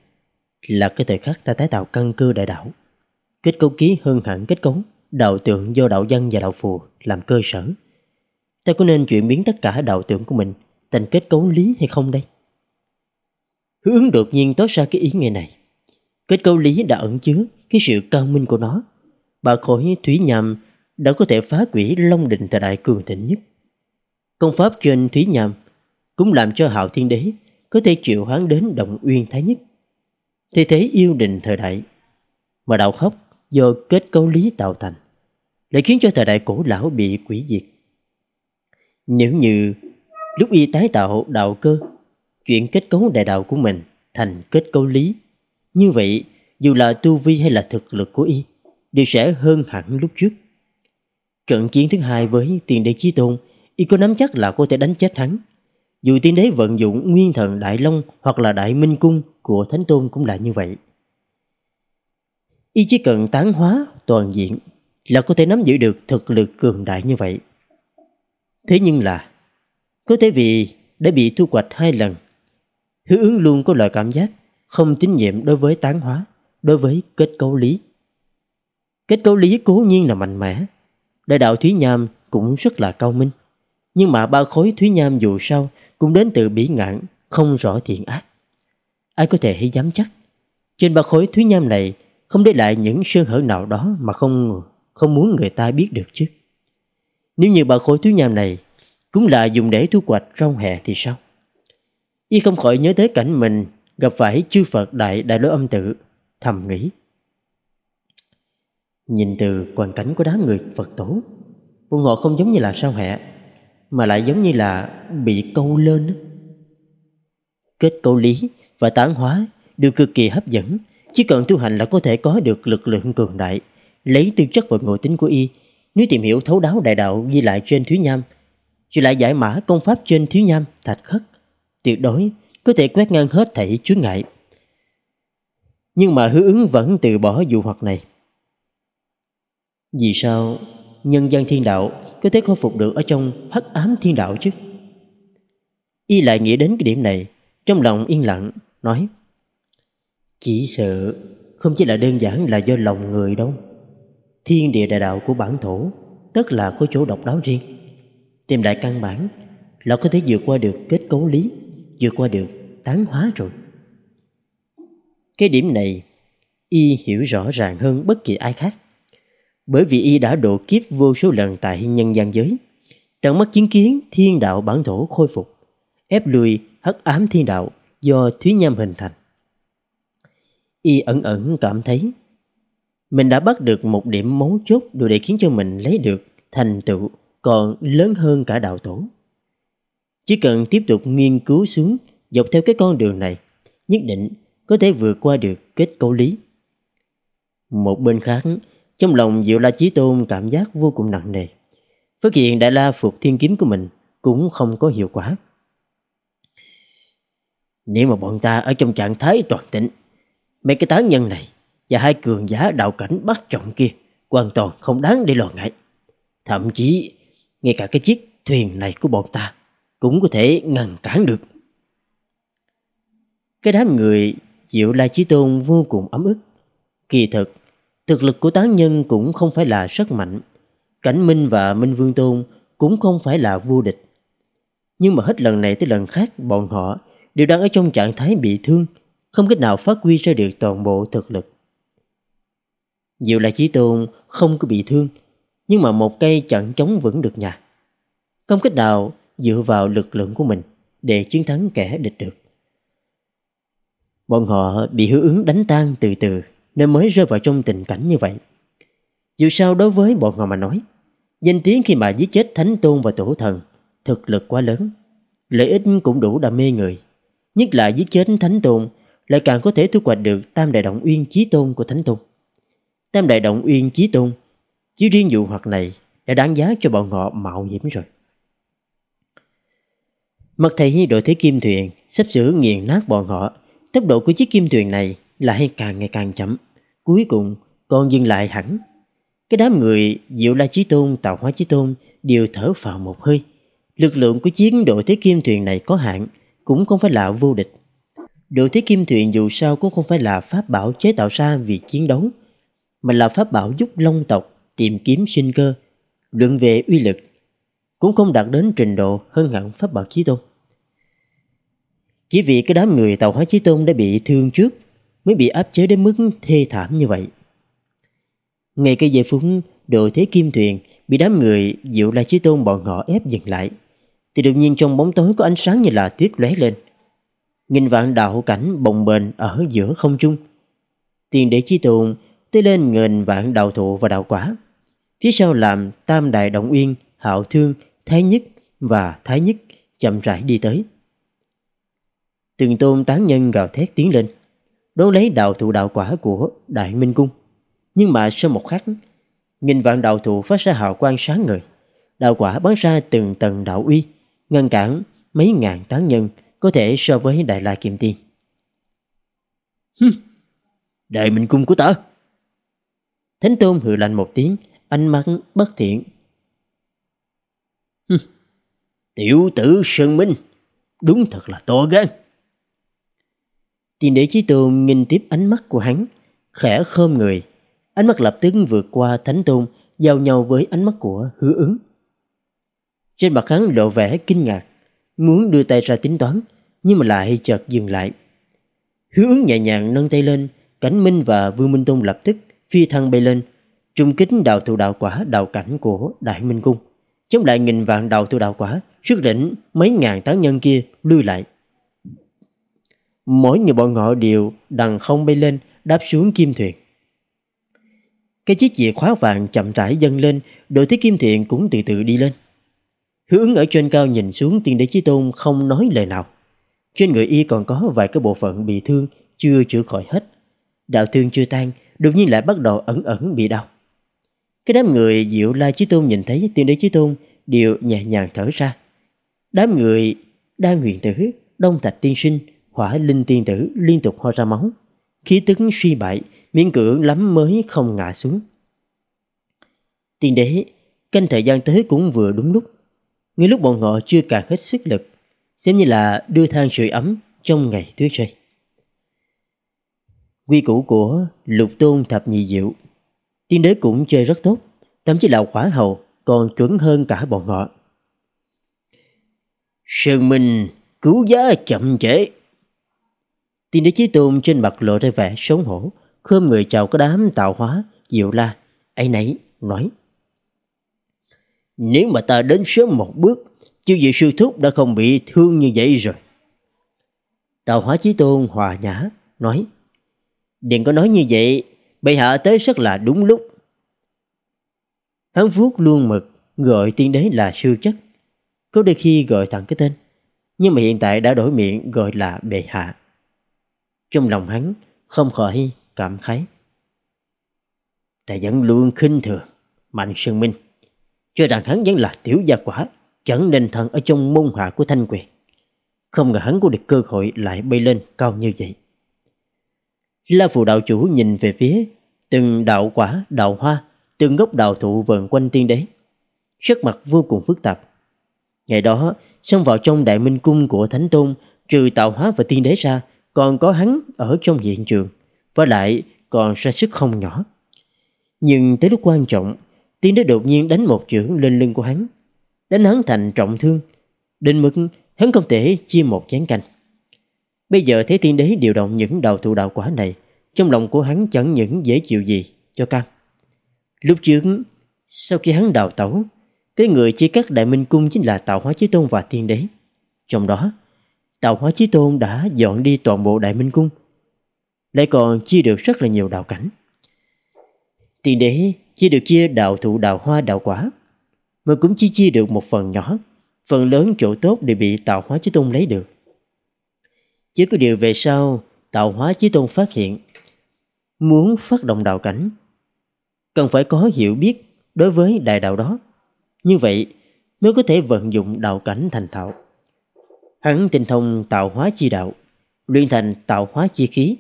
là cái thời khắc ta tái tạo căn cơ đại đạo. Kết cấu ký hơn hẳn kết cấu, đạo tượng do đạo dân và đạo phù làm cơ sở. Ta có nên chuyển biến tất cả đạo tượng của mình thành kết cấu lý hay không đây? Hướng đột nhiên tốt ra cái ý nghĩa này. Kết cấu lý đã ẩn chứa cái sự cao minh của nó. Bà khối thủy nhầm đã có thể phá quỷ Long Đình thời đại cường thịnh nhất. Công pháp trên thủy nhầm cũng làm cho hạo thiên đế có thể chịu hoán đến động uyên thái nhất. Thế thế yêu đình thời đại mà đạo khóc do kết cấu lý tạo thành lại khiến cho thời đại cổ lão bị quỷ diệt. Nếu như Lúc y tái tạo đạo cơ, chuyển kết cấu đại đạo của mình thành kết cấu lý. Như vậy, dù là tu vi hay là thực lực của y, đều sẽ hơn hẳn lúc trước. Trận chiến thứ hai với tiền đế chi Tôn, y có nắm chắc là có thể đánh chết hắn. Dù tiền đế vận dụng nguyên thần Đại Long hoặc là Đại Minh Cung của Thánh Tôn cũng là như vậy. Y chỉ cần tán hóa toàn diện là có thể nắm giữ được thực lực cường đại như vậy. Thế nhưng là có thể vì đã bị thu hoạch hai lần. hứa ứng luôn có loại cảm giác không tín nhiệm đối với tán hóa, đối với kết cấu lý. Kết cấu lý cố nhiên là mạnh mẽ. Đại đạo Thúy Nham cũng rất là cao minh. Nhưng mà ba khối Thúy Nham dù sao cũng đến từ bỉ ngạn, không rõ thiện ác. Ai có thể hay dám chắc. Trên ba khối Thúy Nham này không để lại những sơ hở nào đó mà không không muốn người ta biết được chứ. Nếu như ba khối Thúy Nham này cũng là dùng để thu hoạch rau hè thì sao? Y không khỏi nhớ tới cảnh mình gặp phải chư Phật Đại Đại Lối Âm tử thầm nghĩ. Nhìn từ hoàn cảnh của đám người Phật tổ, bọn họ không giống như là sao hẹ, mà lại giống như là bị câu lên. Kết câu lý và tán hóa đều cực kỳ hấp dẫn, chỉ cần tu hành là có thể có được lực lượng cường đại. Lấy tư chất và ngộ tính của y, nếu tìm hiểu thấu đáo đại đạo ghi lại trên Thúy Nham – chỉ lại giải mã công pháp trên thiếu nham, thạch khất. Tuyệt đối có thể quét ngang hết thảy chướng ngại. Nhưng mà hứa ứng vẫn từ bỏ dụ hoặc này. Vì sao nhân gian thiên đạo có thể khôi phục được ở trong hắc ám thiên đạo chứ? Y lại nghĩ đến cái điểm này, trong lòng yên lặng, nói Chỉ sợ không chỉ là đơn giản là do lòng người đâu. Thiên địa đại đạo của bản thổ, tức là có chỗ độc đáo riêng tìm đại căn bản là có thể vượt qua được kết cấu lý vượt qua được tán hóa rồi cái điểm này y hiểu rõ ràng hơn bất kỳ ai khác bởi vì y đã độ kiếp vô số lần tại nhân gian giới tận mắt chứng kiến thiên đạo bản thổ khôi phục ép lùi hất ám thiên đạo do thúy nham hình thành y ẩn ẩn cảm thấy mình đã bắt được một điểm mấu chốt đủ để khiến cho mình lấy được thành tựu còn lớn hơn cả đạo tổ. Chỉ cần tiếp tục nghiên cứu xuống dọc theo cái con đường này, nhất định có thể vượt qua được kết cấu lý. Một bên khác, trong lòng Diệu La Chí Tôn cảm giác vô cùng nặng nề. Phát hiện Đại La Phục Thiên Kiếm của mình cũng không có hiệu quả. Nếu mà bọn ta ở trong trạng thái toàn tịnh, mấy cái tán nhân này và hai cường giả đạo cảnh bắt trọng kia hoàn toàn không đáng để lo ngại. Thậm chí ngay cả cái chiếc thuyền này của bọn ta cũng có thể ngăn cản được. Cái đám người Diệu La Chí Tôn vô cùng ấm ức. Kỳ thực, thực lực của tán nhân cũng không phải là rất mạnh. Cảnh Minh và Minh Vương Tôn cũng không phải là vô địch. Nhưng mà hết lần này tới lần khác bọn họ đều đang ở trong trạng thái bị thương, không cách nào phát huy ra được toàn bộ thực lực. Diệu La Chí Tôn không có bị thương, nhưng mà một cây chặn chống vẫn được nhà. Công kích đạo dựa vào lực lượng của mình để chiến thắng kẻ địch được. Bọn họ bị hữu ứng đánh tan từ từ nên mới rơi vào trong tình cảnh như vậy. Dù sao đối với bọn họ mà nói, danh tiếng khi mà giết chết Thánh Tôn và Tổ Thần, thực lực quá lớn, lợi ích cũng đủ đam mê người. Nhất là giết chết Thánh Tôn lại càng có thể thu hoạch được Tam Đại Động Uyên Chí Tôn của Thánh Tôn. Tam Đại Động Uyên Chí Tôn chỉ riêng vụ hoặc này đã đáng giá cho bọn họ mạo hiểm rồi. Mặt thầy Hi đội thế kim thuyền sắp sửa nghiền nát bọn họ. Tốc độ của chiếc kim thuyền này là hay càng ngày càng chậm. Cuối cùng còn dừng lại hẳn. Cái đám người Diệu La Chí Tôn, tạo Hóa Chí Tôn đều thở vào một hơi. Lực lượng của chiến đội thế kim thuyền này có hạn, cũng không phải là vô địch. Đội thế kim thuyền dù sao cũng không phải là pháp bảo chế tạo ra vì chiến đấu, mà là pháp bảo giúp long tộc tìm kiếm sinh cơ, luận về uy lực cũng không đạt đến trình độ hơn hẳn Pháp Bảo Chí Tôn. Chỉ vì cái đám người tàu hóa Chí Tôn đã bị thương trước mới bị áp chế đến mức thê thảm như vậy. Ngay cái giây phút đội thế kim thuyền bị đám người dịu la Chí Tôn bọn họ ép dừng lại thì đột nhiên trong bóng tối có ánh sáng như là tuyết lóe lên. Nghìn vạn đạo cảnh bồng bềnh ở giữa không trung. Tiền đế Chí Tôn tới lên nghìn vạn đạo thụ và đạo quả. Phía sau làm tam đại động uyên, hạo thương, thái nhất và thái nhất chậm rãi đi tới. Từng tôn tán nhân gào thét tiến lên, đón lấy đạo thụ đạo quả của Đại Minh Cung. Nhưng mà sau một khắc, nghìn vạn đạo thụ phát ra hào quang sáng ngời. Đạo quả bắn ra từng tầng đạo uy, ngăn cản mấy ngàn tán nhân có thể so với Đại La Kim Tiên. Đại Minh Cung của ta! Thánh Tôn hừ lạnh một tiếng, ánh mắt bất thiện. Tiểu tử Sơn Minh, đúng thật là to gan. Tiền đế Chí Tôn nhìn tiếp ánh mắt của hắn, khẽ khom người. Ánh mắt lập tức vượt qua Thánh Tôn, giao nhau với ánh mắt của hứa ứng. Trên mặt hắn lộ vẻ kinh ngạc, muốn đưa tay ra tính toán, nhưng mà lại chợt dừng lại. Hứa ứng nhẹ nhàng nâng tay lên, Cảnh Minh và Vương Minh Tôn lập tức phi thân bay lên, trung kính đạo thủ đạo quả đạo cảnh của Đại Minh Cung. Chống lại nghìn vạn đạo thủ đạo quả, xuất đỉnh mấy ngàn tán nhân kia lui lại. Mỗi người bọn họ đều đằng không bay lên, đáp xuống kim thuyền. Cái chiếc chìa khóa vàng chậm rãi dâng lên, đội thiết kim thiện cũng từ từ đi lên. Hứa ứng ở trên cao nhìn xuống tiên đế chí tôn không nói lời nào. Trên người y còn có vài cái bộ phận bị thương chưa chữa khỏi hết. Đạo thương chưa tan, đột nhiên lại bắt đầu ẩn ẩn bị đau. Cái đám người Diệu La Chí Tôn nhìn thấy tiên đế Chí Tôn đều nhẹ nhàng thở ra. Đám người Đa Nguyện Tử, Đông Thạch Tiên Sinh, Hỏa Linh Tiên Tử liên tục ho ra máu. Khí tức suy bại, miễn cưỡng lắm mới không ngã xuống. Tiên đế, canh thời gian tới cũng vừa đúng lúc. Ngay lúc bọn họ chưa càng hết sức lực, xem như là đưa thang sưởi ấm trong ngày tuyết rơi quy củ của lục tôn thập nhị diệu. Tiên đế cũng chơi rất tốt, thậm chí là khóa hầu còn chuẩn hơn cả bọn họ. Sơn Minh cứu giá chậm trễ. Tiên đế chí tôn trên mặt lộ ra vẻ xấu hổ, khơm người chào cái đám tạo hóa, diệu la, ấy nấy, nói. Nếu mà ta đến sớm một bước, chư vị sư thúc đã không bị thương như vậy rồi. Tạo hóa chí tôn hòa nhã, nói. Đừng có nói như vậy, bây hạ tới rất là đúng lúc. Hắn vuốt luôn mực, gọi tiên đế là sư chất. Có đôi khi gọi thẳng cái tên, nhưng mà hiện tại đã đổi miệng gọi là bệ hạ. Trong lòng hắn không khỏi cảm khái. Ta vẫn luôn khinh thường Mạnh Sơn Minh, cho rằng hắn vẫn là tiểu gia quả, chẳng nên thần ở trong môn hạ của thanh quyền. Không ngờ hắn có được cơ hội lại bay lên cao như vậy. La Phù Đạo Chủ nhìn về phía từng đạo quả, đạo hoa, từng gốc đạo thụ vần quanh tiên đế. Sắc mặt vô cùng phức tạp. Ngày đó, xông vào trong đại minh cung của Thánh Tôn, trừ tạo hóa và tiên đế ra, còn có hắn ở trong hiện trường. Và lại còn ra sức không nhỏ. Nhưng tới lúc quan trọng, tiên đế đột nhiên đánh một chưởng lên lưng của hắn. Đánh hắn thành trọng thương, đến mức hắn không thể chia một chén canh. Bây giờ thấy thiên đế điều động những đạo thụ đạo quả này, trong lòng của hắn chẳng những dễ chịu gì cho cam. Lúc trước, sau khi hắn đào tẩu, cái người chia cắt đại minh cung chính là Tạo Hóa Chí Tôn và thiên Đế. Trong đó, Tạo Hóa Chí Tôn đã dọn đi toàn bộ đại minh cung, lại còn chia được rất là nhiều đạo cảnh. thiên Đế chỉ được chia đạo thụ đạo hoa đạo quả, mà cũng chỉ chia được một phần nhỏ, phần lớn chỗ tốt đều bị Tạo Hóa Chí Tôn lấy được. Chỉ có điều về sau, tạo hóa chí tôn phát hiện, muốn phát động đạo cảnh, cần phải có hiểu biết đối với đại đạo đó. Như vậy mới có thể vận dụng đạo cảnh thành thạo. Hắn tinh thông tạo hóa chi đạo, luyện thành tạo hóa chi khí.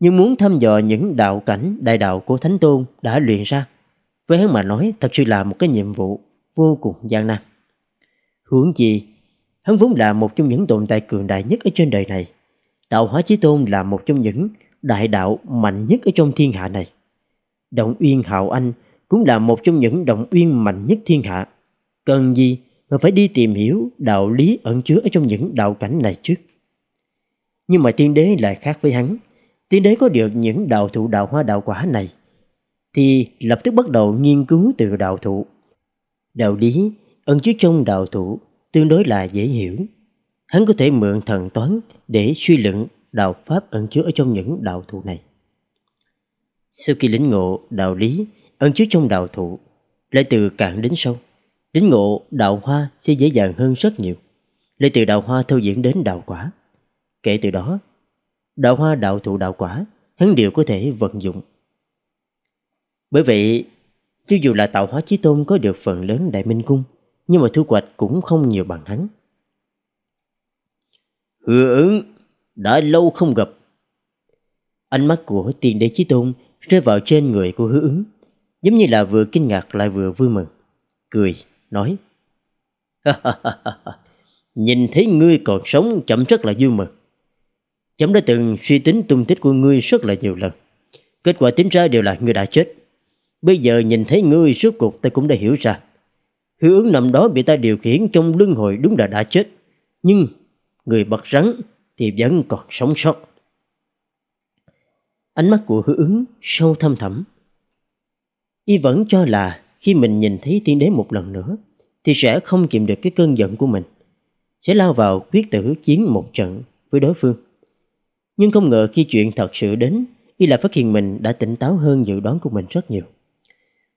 Nhưng muốn thăm dò những đạo cảnh đại đạo của Thánh Tôn đã luyện ra, với hắn mà nói thật sự là một cái nhiệm vụ vô cùng gian nan. Hướng gì Hắn vốn là một trong những tồn tại cường đại nhất ở trên đời này. Tạo hóa chí tôn là một trong những đại đạo mạnh nhất ở trong thiên hạ này. Động Uyên Hạo Anh cũng là một trong những động uyên mạnh nhất thiên hạ. Cần gì mà phải đi tìm hiểu đạo lý ẩn chứa ở trong những đạo cảnh này chứ? Nhưng mà tiên đế lại khác với hắn. Tiên đế có được những đạo thụ đạo hoa đạo quả này thì lập tức bắt đầu nghiên cứu từ đạo thụ. Đạo lý ẩn chứa trong đạo thụ tương đối là dễ hiểu. Hắn có thể mượn thần toán để suy luận đạo Pháp ẩn chứa ở trong những đạo thụ này. Sau khi lĩnh ngộ đạo lý ẩn chứa trong đạo thụ, lại từ cạn đến sâu, lĩnh ngộ đạo hoa sẽ dễ dàng hơn rất nhiều. Lại từ đạo hoa thâu diễn đến đạo quả. Kể từ đó, đạo hoa đạo thụ đạo quả, hắn đều có thể vận dụng. Bởi vậy, cho dù là tạo hóa chí tôn có được phần lớn đại minh cung, nhưng mà thu hoạch cũng không nhiều bằng hắn. Hứa ứng, đã lâu không gặp. Ánh mắt của tiền đế chí tôn rơi vào trên người của hứa ứng, giống như là vừa kinh ngạc lại vừa vui mừng. Cười, nói. Nhìn thấy ngươi còn sống chậm rất là vui mừng. Chấm đã từng suy tính tung tích của ngươi rất là nhiều lần. Kết quả tính ra đều là ngươi đã chết. Bây giờ nhìn thấy ngươi suốt cuộc ta cũng đã hiểu ra Hứa ứng nằm đó bị ta điều khiển trong luân hồi đúng là đã chết. Nhưng người bật rắn thì vẫn còn sống sót. Ánh mắt của hứa ứng sâu thâm thẳm. Y vẫn cho là khi mình nhìn thấy tiên đế một lần nữa thì sẽ không kiềm được cái cơn giận của mình. Sẽ lao vào quyết tử chiến một trận với đối phương. Nhưng không ngờ khi chuyện thật sự đến Y lại phát hiện mình đã tỉnh táo hơn dự đoán của mình rất nhiều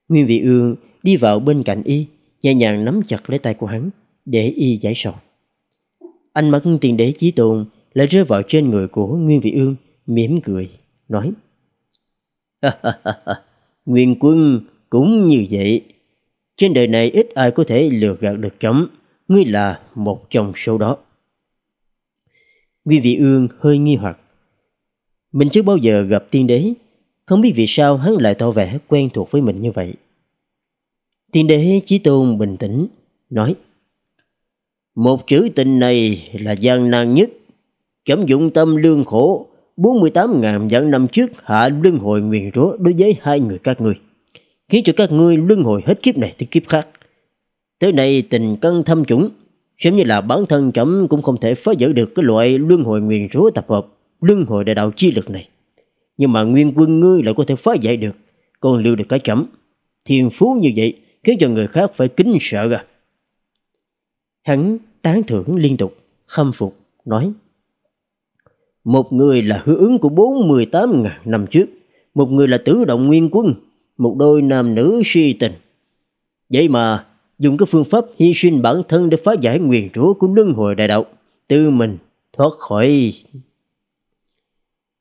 Nguyên vị ương đi vào bên cạnh Y nhẹ nhàng nắm chặt lấy tay của hắn để y giải sầu. Anh mắt tiền đế chí tôn lại rơi vào trên người của Nguyên Vị Ương, mỉm cười, nói Nguyên quân cũng như vậy. Trên đời này ít ai có thể lừa gạt được chấm, ngươi là một trong số đó. Nguyên Vị Ương hơi nghi hoặc. Mình chưa bao giờ gặp tiên đế, không biết vì sao hắn lại tỏ vẻ quen thuộc với mình như vậy. Tiên đế Chí Tôn bình tĩnh nói Một chữ tình này là gian nan nhất Chấm dụng tâm lương khổ 48.000 vạn năm trước hạ luân hồi nguyền rủa đối với hai người các ngươi Khiến cho các ngươi luân hồi hết kiếp này tới kiếp khác Tới nay tình căng thâm chủng giống như là bản thân chấm cũng không thể phá vỡ được cái loại luân hồi nguyền rủa tập hợp Luân hồi đại đạo chi lực này Nhưng mà nguyên quân ngươi lại có thể phá giải được Còn lưu được cái chấm Thiên phú như vậy khiến cho người khác phải kính sợ à. Hắn tán thưởng liên tục, khâm phục, nói Một người là hứa ứng của 48.000 năm trước, một người là tử động nguyên quân, một đôi nam nữ si tình. Vậy mà dùng cái phương pháp hy sinh bản thân để phá giải nguyền rủa của luân hồi đại đạo, tự mình thoát khỏi.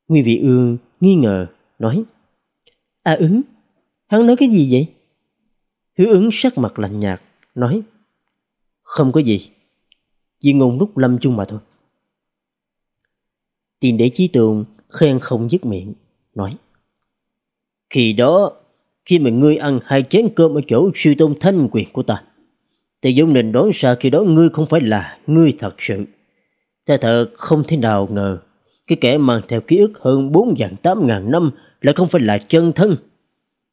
Nguyên vị ương nghi ngờ, nói À ứng, hắn nói cái gì vậy? Hiếu ứng sắc mặt lạnh nhạt, nói Không có gì, chỉ ngôn nút lâm chung mà thôi. Tiền để chí tường khen không dứt miệng, nói Khi đó, khi mà ngươi ăn hai chén cơm ở chỗ sư tôn thanh quyền của ta, thì Dung Đình đoán ra khi đó ngươi không phải là ngươi thật sự. Ta thật không thể nào ngờ cái kẻ mang theo ký ức hơn 4 vạn 8 ngàn năm lại không phải là chân thân.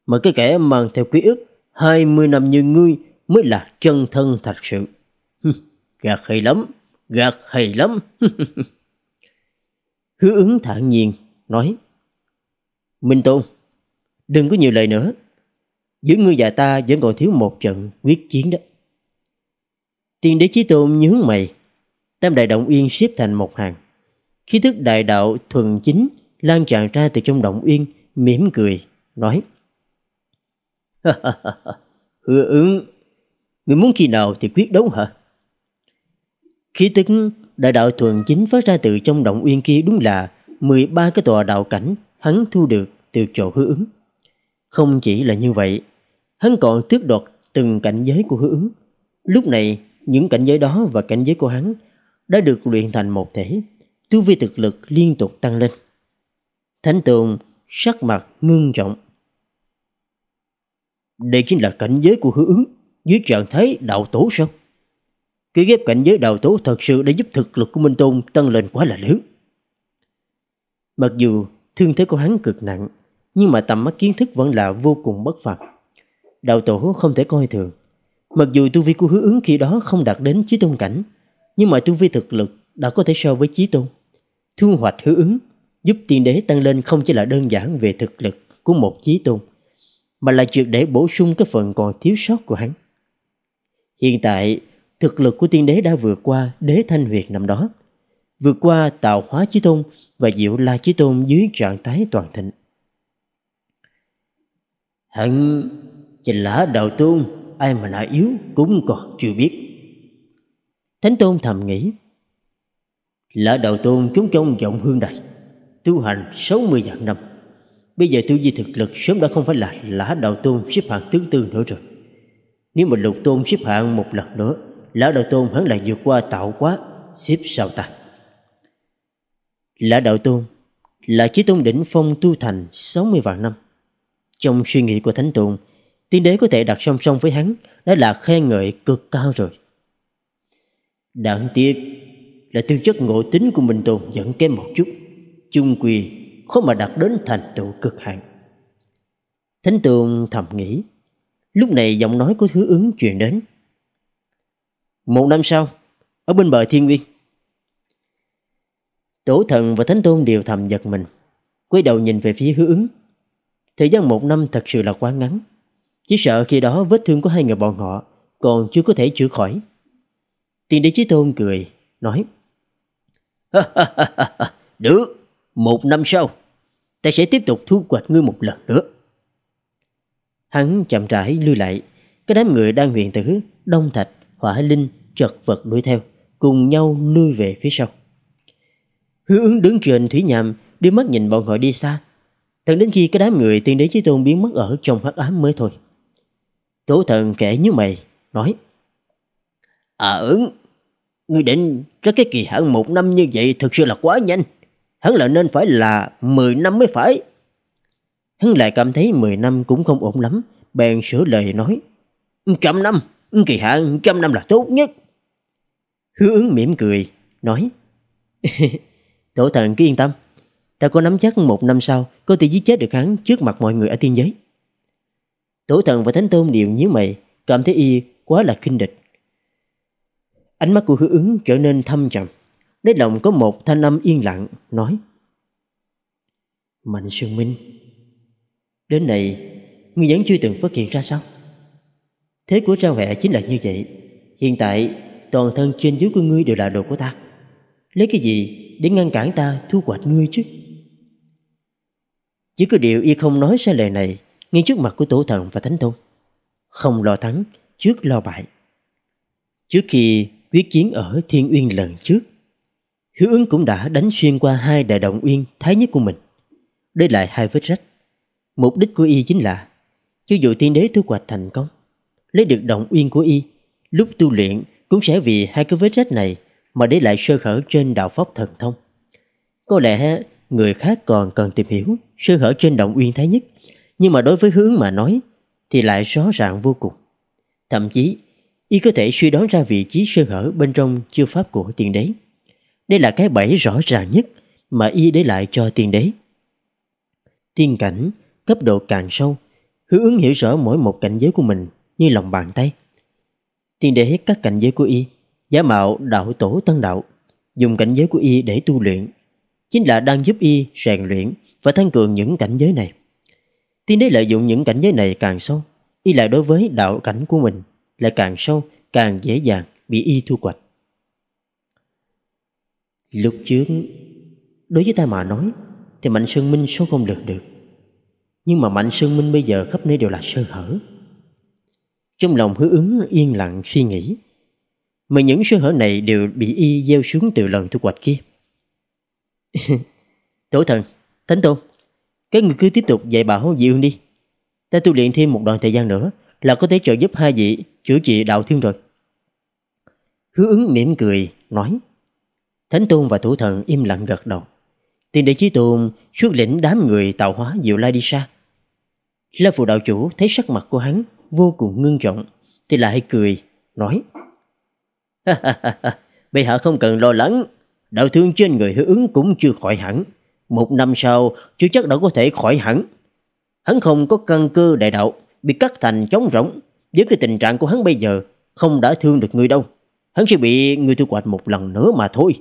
Mà cái kẻ mang theo ký ức hai mươi năm như ngươi mới là chân thân thật sự. gạt hay lắm, gạt hay lắm. Hứa ứng thản nhiên, nói. Minh Tôn, đừng có nhiều lời nữa. Giữa ngươi và ta vẫn còn thiếu một trận quyết chiến đó. Tiên đế Chí Tôn nhướng mày, tam đại động yên xếp thành một hàng. Khí thức đại đạo thuần chính lan tràn ra từ trong động yên, mỉm cười, nói. Hứa ứng, người muốn khi nào thì quyết đấu hả? Khí tức đại đạo thuần chính phát ra từ trong động uyên kia đúng là 13 cái tòa đạo cảnh hắn thu được từ chỗ hứa ứng. Không chỉ là như vậy, hắn còn tước đoạt từng cảnh giới của hứa ứng. Lúc này, những cảnh giới đó và cảnh giới của hắn đã được luyện thành một thể, tu vi thực lực liên tục tăng lên. Thánh Tùng sắc mặt ngưng trọng đây chính là cảnh giới của hư ứng dưới trạng thái đạo tổ sao? Cái ghép cảnh giới đạo tổ thật sự đã giúp thực lực của Minh Tôn tăng lên quá là lớn. Mặc dù thương thế của hắn cực nặng, nhưng mà tầm mắt kiến thức vẫn là vô cùng bất phạt. Đạo tổ không thể coi thường. Mặc dù tu vi của hư ứng khi đó không đạt đến chí tôn cảnh, nhưng mà tu vi thực lực đã có thể so với chí tôn. Thu hoạch hư ứng giúp tiền đế tăng lên không chỉ là đơn giản về thực lực của một chí tôn, mà là chuyện để bổ sung cái phần còn thiếu sót của hắn. Hiện tại, thực lực của tiên đế đã vượt qua đế thanh huyệt năm đó, vượt qua tạo hóa chí tôn và diệu la chí tôn dưới trạng thái toàn thịnh. Hắn chỉ lã đầu tôn, ai mà nói yếu cũng còn chưa biết. Thánh tôn thầm nghĩ, lã đầu tôn chúng trong vọng hương đại tu hành 60 vạn năm Bây giờ tu di thực lực sớm đã không phải là lã đạo tôn xếp hạng thứ tư nữa rồi Nếu mà lục tôn xếp hạng một lần nữa Lã đạo tôn hắn lại vượt qua tạo quá Xếp sau ta Lã đạo tôn Là chí tôn đỉnh phong tu thành 60 vạn năm Trong suy nghĩ của thánh tôn Tiên đế có thể đặt song song với hắn Đó là khen ngợi cực cao rồi Đáng tiếc Là tư chất ngộ tính của mình tồn vẫn kém một chút chung quy khó mà đạt đến thành tựu cực hạn. Thánh tường thầm nghĩ, lúc này giọng nói của thứ ứng truyền đến. Một năm sau, ở bên bờ thiên nguyên, Tổ thần và Thánh Tôn đều thầm giật mình, quay đầu nhìn về phía hứa ứng. Thời gian một năm thật sự là quá ngắn, chỉ sợ khi đó vết thương của hai người bọn họ còn chưa có thể chữa khỏi. Tiên đế Chí Tôn cười, nói Được, một năm sau, ta sẽ tiếp tục thu quật ngươi một lần nữa. Hắn chậm rãi lưu lại, cái đám người đang huyền tử, đông thạch, hỏa linh, chật vật đuổi theo, cùng nhau lui về phía sau. Hứa ứng đứng trên thủy nhàm, đưa mắt nhìn bọn họ đi xa, tận đến khi cái đám người tiên đế chí tôn biến mất ở trong hắc ám mới thôi. tổ thần kể như mày, nói À ứng, ngươi định rất cái kỳ hạn một năm như vậy thực sự là quá nhanh. Hắn lại nên phải là 10 năm mới phải. Hắn lại cảm thấy 10 năm cũng không ổn lắm. Bèn sửa lời nói. Trăm năm, kỳ hạn trăm năm là tốt nhất. Hứa ứng mỉm cười, nói. Tổ thần cứ yên tâm. Ta có nắm chắc một năm sau có thể giết chết được hắn trước mặt mọi người ở tiên giới. Tổ thần và thánh tôn đều nhíu mày, cảm thấy y quá là khinh địch. Ánh mắt của hứa ứng trở nên thâm trầm. Đáy lòng có một thanh âm yên lặng Nói Mạnh Xuân Minh Đến này Ngươi vẫn chưa từng phát hiện ra sao Thế của trao hẹ chính là như vậy Hiện tại toàn thân trên dưới của ngươi đều là đồ của ta Lấy cái gì để ngăn cản ta thu hoạch ngươi chứ Chỉ có điều y không nói sai lời này Ngay trước mặt của tổ thần và thánh tôn Không lo thắng trước lo bại Trước khi quyết chiến ở Thiên Uyên lần trước Hữu ứng cũng đã đánh xuyên qua hai đại động uyên thái nhất của mình, để lại hai vết rách. Mục đích của y chính là cho dù tiên đế thu hoạch thành công, lấy được động uyên của y, lúc tu luyện cũng sẽ vì hai cái vết rách này mà để lại sơ hở trên đạo pháp thần thông. Có lẽ người khác còn cần tìm hiểu sơ hở trên động uyên thái nhất, nhưng mà đối với hướng mà nói thì lại rõ ràng vô cùng. Thậm chí, y có thể suy đoán ra vị trí sơ hở bên trong chiêu pháp của tiền đế. Đây là cái bẫy rõ ràng nhất mà y để lại cho tiên đế. Tiên cảnh, cấp độ càng sâu, hứa ứng hiểu rõ mỗi một cảnh giới của mình như lòng bàn tay. Tiên đế hết các cảnh giới của y, giả mạo đạo tổ tân đạo, dùng cảnh giới của y để tu luyện, chính là đang giúp y rèn luyện và tăng cường những cảnh giới này. Tiên đế lợi dụng những cảnh giới này càng sâu, y lại đối với đạo cảnh của mình lại càng sâu, càng dễ dàng bị y thu quạch. Lúc trước Đối với ta mà nói Thì Mạnh Sơn Minh số không lường được Nhưng mà Mạnh Sơn Minh bây giờ khắp nơi đều là sơ hở Trong lòng hứa ứng yên lặng suy nghĩ Mà những sơ hở này đều bị y gieo xuống từ lần thu hoạch kia Tổ thần, Thánh Tôn Các người cứ tiếp tục dạy bảo dị ương đi Ta tu luyện thêm một đoạn thời gian nữa Là có thể trợ giúp hai vị chữa trị đạo thương rồi Hứa ứng mỉm cười, nói Thánh Tôn và Thủ Thần im lặng gật đầu. Tiền đệ Chí Tôn xuất lĩnh đám người tạo hóa Diệu Lai đi xa. La Phụ Đạo Chủ thấy sắc mặt của hắn vô cùng ngưng trọng thì lại cười, nói Bây hạ không cần lo lắng, đạo thương trên người hữu ứng cũng chưa khỏi hẳn. Một năm sau, chưa chắc đã có thể khỏi hẳn. Hắn không có căn cơ đại đạo, bị cắt thành trống rỗng. Với cái tình trạng của hắn bây giờ, không đã thương được người đâu. Hắn sẽ bị người thu hoạch một lần nữa mà thôi.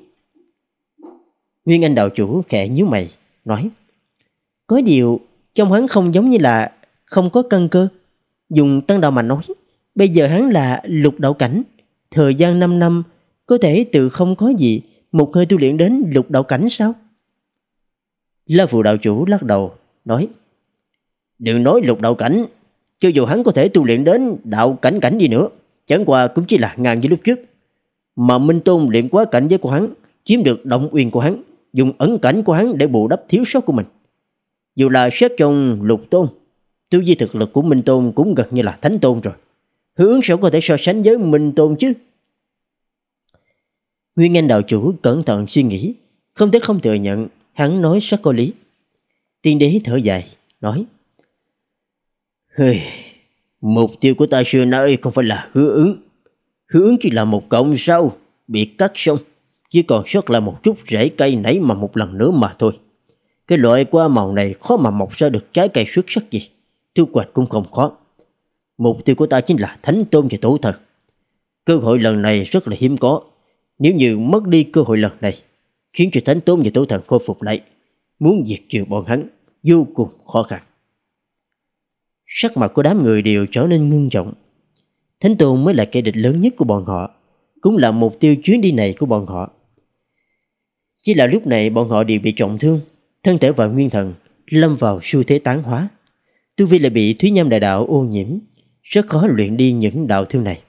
Nguyên Anh đạo chủ khẽ nhíu mày, nói Có điều trong hắn không giống như là không có cân cơ. Dùng tăng đạo mà nói, bây giờ hắn là lục đạo cảnh. Thời gian 5 năm có thể từ không có gì một hơi tu luyện đến lục đạo cảnh sao? La phụ đạo chủ lắc đầu, nói Đừng nói lục đạo cảnh, cho dù hắn có thể tu luyện đến đạo cảnh cảnh đi nữa, chẳng qua cũng chỉ là ngàn như lúc trước. Mà Minh Tôn luyện quá cảnh giới của hắn, chiếm được động uyên của hắn, dùng ẩn cảnh của hắn để bù đắp thiếu sót của mình. Dù là xét trong lục tôn, tiêu di thực lực của Minh Tôn cũng gần như là thánh tôn rồi. Hướng sao có thể so sánh với Minh Tôn chứ? Nguyên Anh đạo chủ cẩn thận suy nghĩ, không thể không thừa nhận hắn nói rất có lý. Tiên đế thở dài, nói Mục tiêu của ta xưa nay không phải là hứa ứng. Hứa ứng chỉ là một cộng sâu bị cắt sông chỉ còn sót lại một chút rễ cây nảy mà một lần nữa mà thôi. Cái loại qua màu này khó mà mọc ra được trái cây xuất sắc gì. Thu hoạch cũng không khó. Mục tiêu của ta chính là thánh tôn và tổ thần. Cơ hội lần này rất là hiếm có. Nếu như mất đi cơ hội lần này, khiến cho thánh tôn và tổ thần khôi phục lại, muốn diệt trừ bọn hắn vô cùng khó khăn. Sắc mặt của đám người đều trở nên ngưng trọng. Thánh tôn mới là kẻ địch lớn nhất của bọn họ, cũng là mục tiêu chuyến đi này của bọn họ. Chỉ là lúc này bọn họ đều bị trọng thương, thân thể và nguyên thần lâm vào xu thế tán hóa. Tu vi lại bị thúy nhâm đại đạo ô nhiễm, rất khó luyện đi những đạo thương này.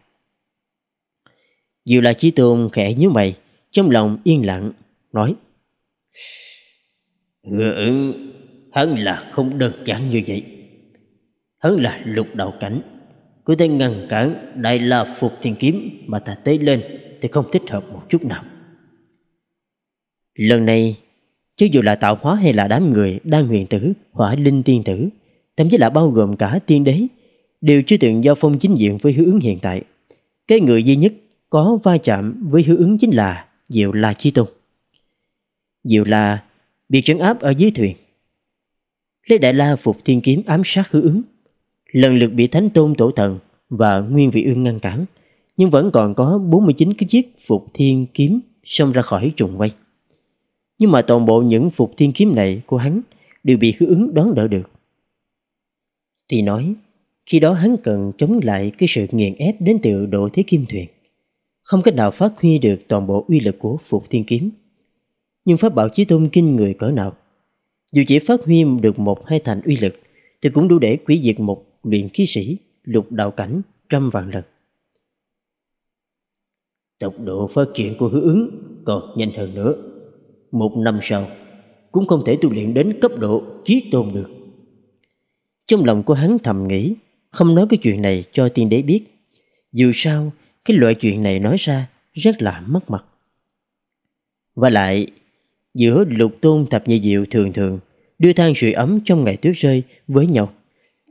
Dù là chí tôn khẽ nhíu mày, trong lòng yên lặng, nói Ừ, hắn là không đơn giản như vậy. Hắn là lục đạo cảnh, có thể ngăn cản đại la phục thiên kiếm mà ta tế lên thì không thích hợp một chút nào. Lần này, chứ dù là tạo hóa hay là đám người đang huyền tử, hỏa linh tiên tử, thậm chí là bao gồm cả tiên đế, đều chưa từng giao phong chính diện với hữu ứng hiện tại. Cái người duy nhất có va chạm với hữu ứng chính là Diệu La Chi Tôn. Diệu La bị trấn áp ở dưới thuyền. Lê Đại La phục thiên kiếm ám sát hữu ứng, lần lượt bị Thánh Tôn Tổ Thần và Nguyên Vị Ương ngăn cản, nhưng vẫn còn có 49 cái chiếc phục thiên kiếm xông ra khỏi trùng vây. Nhưng mà toàn bộ những phục thiên kiếm này của hắn đều bị hứa ứng đón đỡ được. Tuy nói, khi đó hắn cần chống lại cái sự nghiền ép đến từ độ thế kim thuyền. Không cách nào phát huy được toàn bộ uy lực của phục thiên kiếm. Nhưng pháp bảo chí tôn kinh người cỡ nào, dù chỉ phát huy được một hai thành uy lực thì cũng đủ để quỷ diệt một luyện khí sĩ lục đạo cảnh trăm vạn lần. Tốc độ phát triển của hứa ứng còn nhanh hơn nữa một năm sau cũng không thể tu luyện đến cấp độ chí tôn được. Trong lòng của hắn thầm nghĩ, không nói cái chuyện này cho tiên đế biết. Dù sao, cái loại chuyện này nói ra rất là mất mặt. Và lại, giữa lục tôn thập nhị diệu thường thường đưa than sưởi ấm trong ngày tuyết rơi với nhau.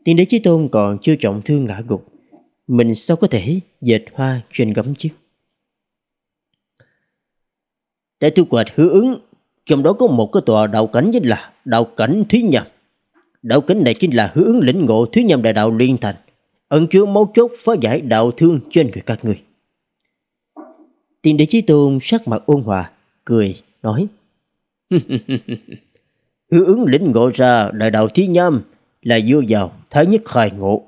Tiên đế chí tôn còn chưa trọng thương ngã gục. Mình sao có thể dệt hoa trên gấm chứ? Tại tu quệt hứa ứng trong đó có một cái tòa đạo cảnh chính là đạo cảnh Thúy Nhâm. Đạo cảnh này chính là hướng lĩnh ngộ Thúy Nhâm đại đạo liên thành, ẩn chứa máu chốt phá giải đạo thương trên người các người. tiên đế chí tôn sắc mặt ôn hòa, cười, nói Hứa ứng lĩnh ngộ ra đại đạo Thúy Nhâm là vua giàu thái nhất khai ngộ.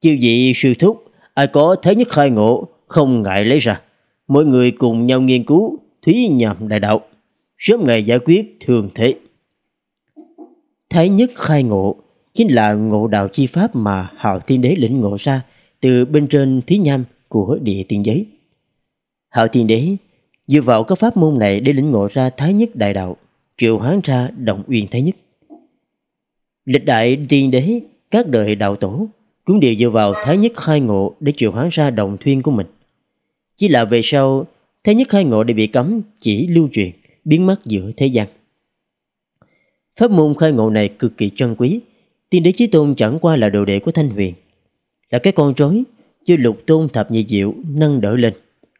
Chiêu dị sư thúc, ai có thái nhất khai ngộ không ngại lấy ra. Mỗi người cùng nhau nghiên cứu Thúy Nhâm đại đạo sớm ngày giải quyết thường thế. Thái nhất khai ngộ chính là ngộ đạo chi pháp mà Hạo Thiên Đế lĩnh ngộ ra từ bên trên thí nham của địa tiên giới. Hạo Thiên Đế dựa vào các pháp môn này để lĩnh ngộ ra Thái nhất đại đạo, triệu hoán ra động uyên Thái nhất. Lịch đại tiên đế, các đời đạo tổ cũng đều dựa vào Thái nhất khai ngộ để triệu hoán ra đồng thuyên của mình. Chỉ là về sau, Thái nhất khai ngộ để bị cấm chỉ lưu truyền biến mất giữa thế gian. Pháp môn khai ngộ này cực kỳ trân quý, tiên đế chí tôn chẳng qua là đồ đệ của Thanh Huyền, là cái con rối chưa lục tôn thập nhị diệu nâng đỡ lên,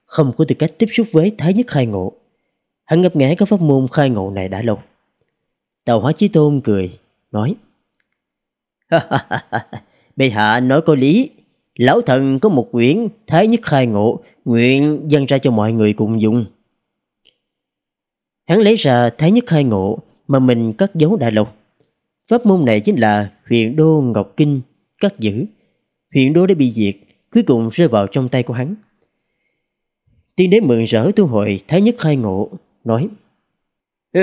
không có tư cách tiếp xúc với thái nhất khai ngộ. Hắn ngập nghé có pháp môn khai ngộ này đã lâu. Tàu hóa chí tôn cười, nói Bệ hạ nói có lý, lão thần có một quyển thái nhất khai ngộ, nguyện dâng ra cho mọi người cùng dùng. Hắn lấy ra Thái Nhất Khai Ngộ mà mình cất giấu đại lục. Pháp môn này chính là huyện đô Ngọc Kinh cất giữ. Huyện đô đã bị diệt, cuối cùng rơi vào trong tay của hắn. Tiên đế mượn rỡ thu hội Thái Nhất Khai Ngộ, nói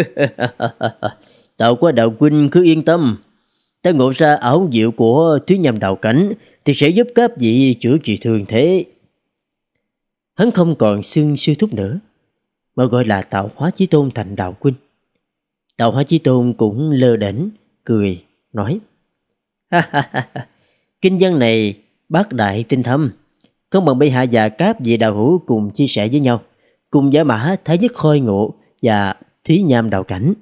Tạo qua đạo huynh cứ yên tâm. Ta ngộ ra ảo diệu của thúy nhầm đạo cảnh thì sẽ giúp các vị chữa trị thường thế. Hắn không còn xương siêu thúc nữa mới gọi là tạo hóa chí tôn thành đạo huynh. Tạo hóa chí tôn cũng lơ đỉnh, cười, nói ha, ha, ha, Kinh văn này bác đại tinh thâm, không bằng bệ hạ và các vị đạo hữu cùng chia sẻ với nhau, cùng giải mã thái nhất khôi ngộ và thúy nham đạo cảnh.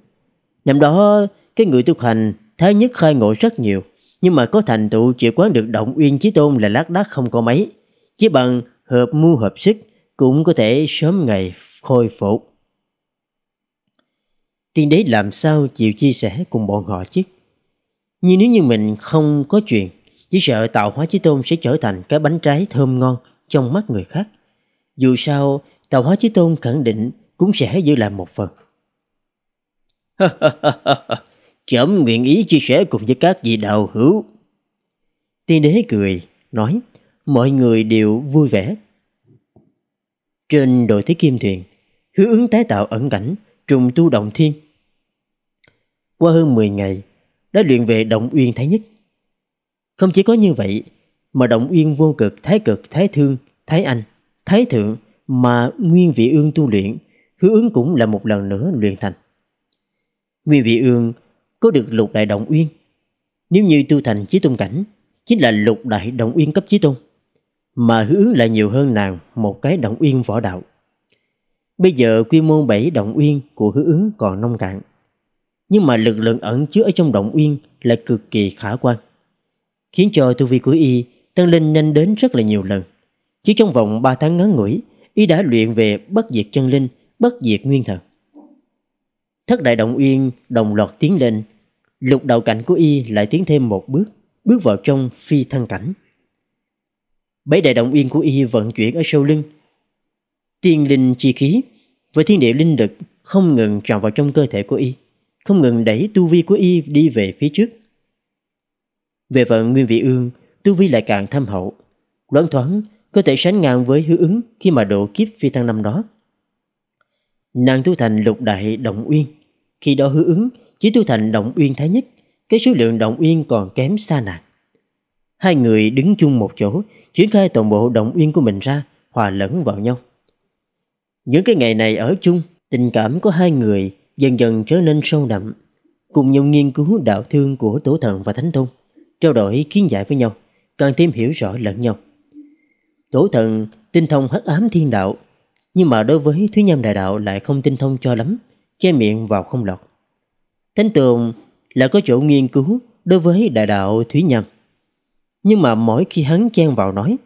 Năm đó, cái người tu hành thái nhất khai ngộ rất nhiều, nhưng mà có thành tựu chịu quán được động uyên chí tôn là lác đác không có mấy, chỉ bằng hợp mưu hợp sức cũng có thể sớm ngày khôi phục. Tiên đế làm sao chịu chia sẻ cùng bọn họ chứ? Nhưng nếu như mình không có chuyện, chỉ sợ tạo hóa chí tôn sẽ trở thành cái bánh trái thơm ngon trong mắt người khác. Dù sao, tạo hóa chí tôn khẳng định cũng sẽ giữ lại một phần. Chấm nguyện ý chia sẻ cùng với các vị đạo hữu. Tiên đế cười, nói mọi người đều vui vẻ trên đội thế kim thuyền, hứa ứng tái tạo ẩn cảnh, trùng tu động thiên. Qua hơn 10 ngày, đã luyện về động uyên thái nhất. Không chỉ có như vậy, mà động uyên vô cực, thái cực, thái thương, thái anh, thái thượng mà nguyên vị ương tu luyện, hứa ứng cũng là một lần nữa luyện thành. Nguyên vị ương có được lục đại động uyên. Nếu như tu thành chí tôn cảnh, chính là lục đại động uyên cấp chí tôn mà hứa lại nhiều hơn nàng một cái động uyên võ đạo. Bây giờ quy mô bảy động uyên của hứa ứng còn nông cạn. Nhưng mà lực lượng ẩn chứa ở trong động uyên lại cực kỳ khả quan. Khiến cho tu vi của y tăng lên nhanh đến rất là nhiều lần. Chỉ trong vòng 3 tháng ngắn ngủi, y đã luyện về bất diệt chân linh, bất diệt nguyên thần. Thất đại động uyên đồng loạt tiến lên, lục đạo cảnh của y lại tiến thêm một bước, bước vào trong phi thân cảnh bảy đại động uyên của y vận chuyển ở sâu lưng. Tiên linh chi khí với thiên địa linh lực không ngừng trào vào trong cơ thể của y, không ngừng đẩy tu vi của y đi về phía trước. Về vận nguyên vị ương, tu vi lại càng thâm hậu, loáng thoáng có thể sánh ngang với hứa ứng khi mà độ kiếp phi thăng năm đó. Nàng tu thành lục đại động uyên, khi đó hứa ứng chỉ tu thành động uyên thái nhất, cái số lượng động uyên còn kém xa nàng. Hai người đứng chung một chỗ, triển khai toàn bộ động uyên của mình ra, hòa lẫn vào nhau. Những cái ngày này ở chung, tình cảm của hai người dần dần trở nên sâu đậm, cùng nhau nghiên cứu đạo thương của Tổ thần và Thánh Tôn, trao đổi kiến giải với nhau, càng thêm hiểu rõ lẫn nhau. Tổ thần tinh thông hắc ám thiên đạo, nhưng mà đối với Thúy Nham Đại Đạo lại không tinh thông cho lắm, che miệng vào không lọt. Thánh Tường là có chỗ nghiên cứu đối với Đại Đạo Thúy Nham. Nhưng mà mỗi khi hắn chen vào nói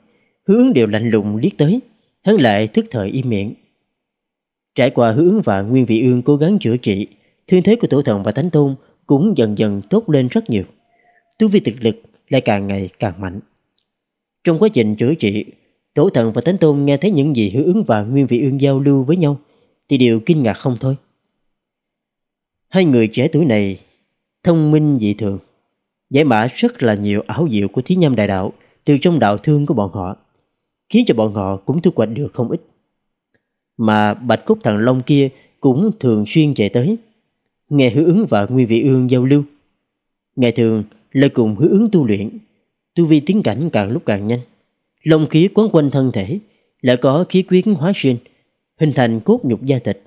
hứa ứng đều lạnh lùng liếc tới Hắn lại thức thời im miệng Trải qua hứa ứng và Nguyên Vị Ương cố gắng chữa trị Thương thế của Tổ thần và Thánh Tôn Cũng dần dần tốt lên rất nhiều Tu vi thực lực lại càng ngày càng mạnh Trong quá trình chữa trị Tổ thần và Thánh Tôn nghe thấy những gì hứa ứng và Nguyên Vị Ương giao lưu với nhau Thì đều kinh ngạc không thôi Hai người trẻ tuổi này Thông minh dị thường giải mã rất là nhiều ảo diệu của thí nhâm đại đạo từ trong đạo thương của bọn họ, khiến cho bọn họ cũng thu hoạch được không ít. Mà bạch cốt thằng Long kia cũng thường xuyên chạy tới, nghe hứa ứng và nguyên vị ương giao lưu. Ngày thường, lời cùng hứa ứng tu luyện, tu vi tiến cảnh càng lúc càng nhanh. Long khí quấn quanh thân thể, lại có khí quyến hóa sinh, hình thành cốt nhục da thịt,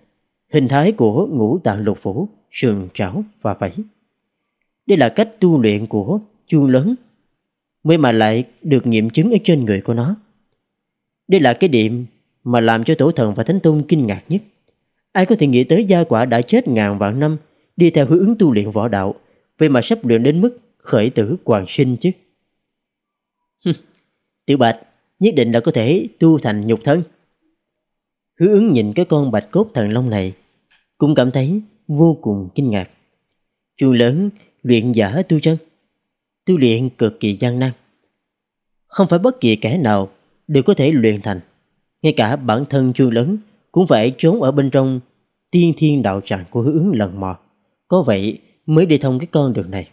hình thái của ngũ tạng lục phủ, sườn trảo và vảy. Đây là cách tu luyện của chuông lớn mới mà lại được nghiệm chứng ở trên người của nó. Đây là cái điểm mà làm cho tổ thần và thánh tôn kinh ngạc nhất. Ai có thể nghĩ tới gia quả đã chết ngàn vạn năm đi theo hướng ứng tu luyện võ đạo vậy mà sắp luyện đến mức khởi tử hoàn sinh chứ. Tiểu Bạch nhất định là có thể tu thành nhục thân. Hứa ứng nhìn cái con bạch cốt thần long này cũng cảm thấy vô cùng kinh ngạc. Chuông lớn luyện giả tu chân. Tu luyện cực kỳ gian nan. Không phải bất kỳ kẻ nào đều có thể luyện thành. Ngay cả bản thân chu lớn cũng phải trốn ở bên trong tiên thiên đạo tràng của hướng lần mò. Có vậy mới đi thông cái con đường này.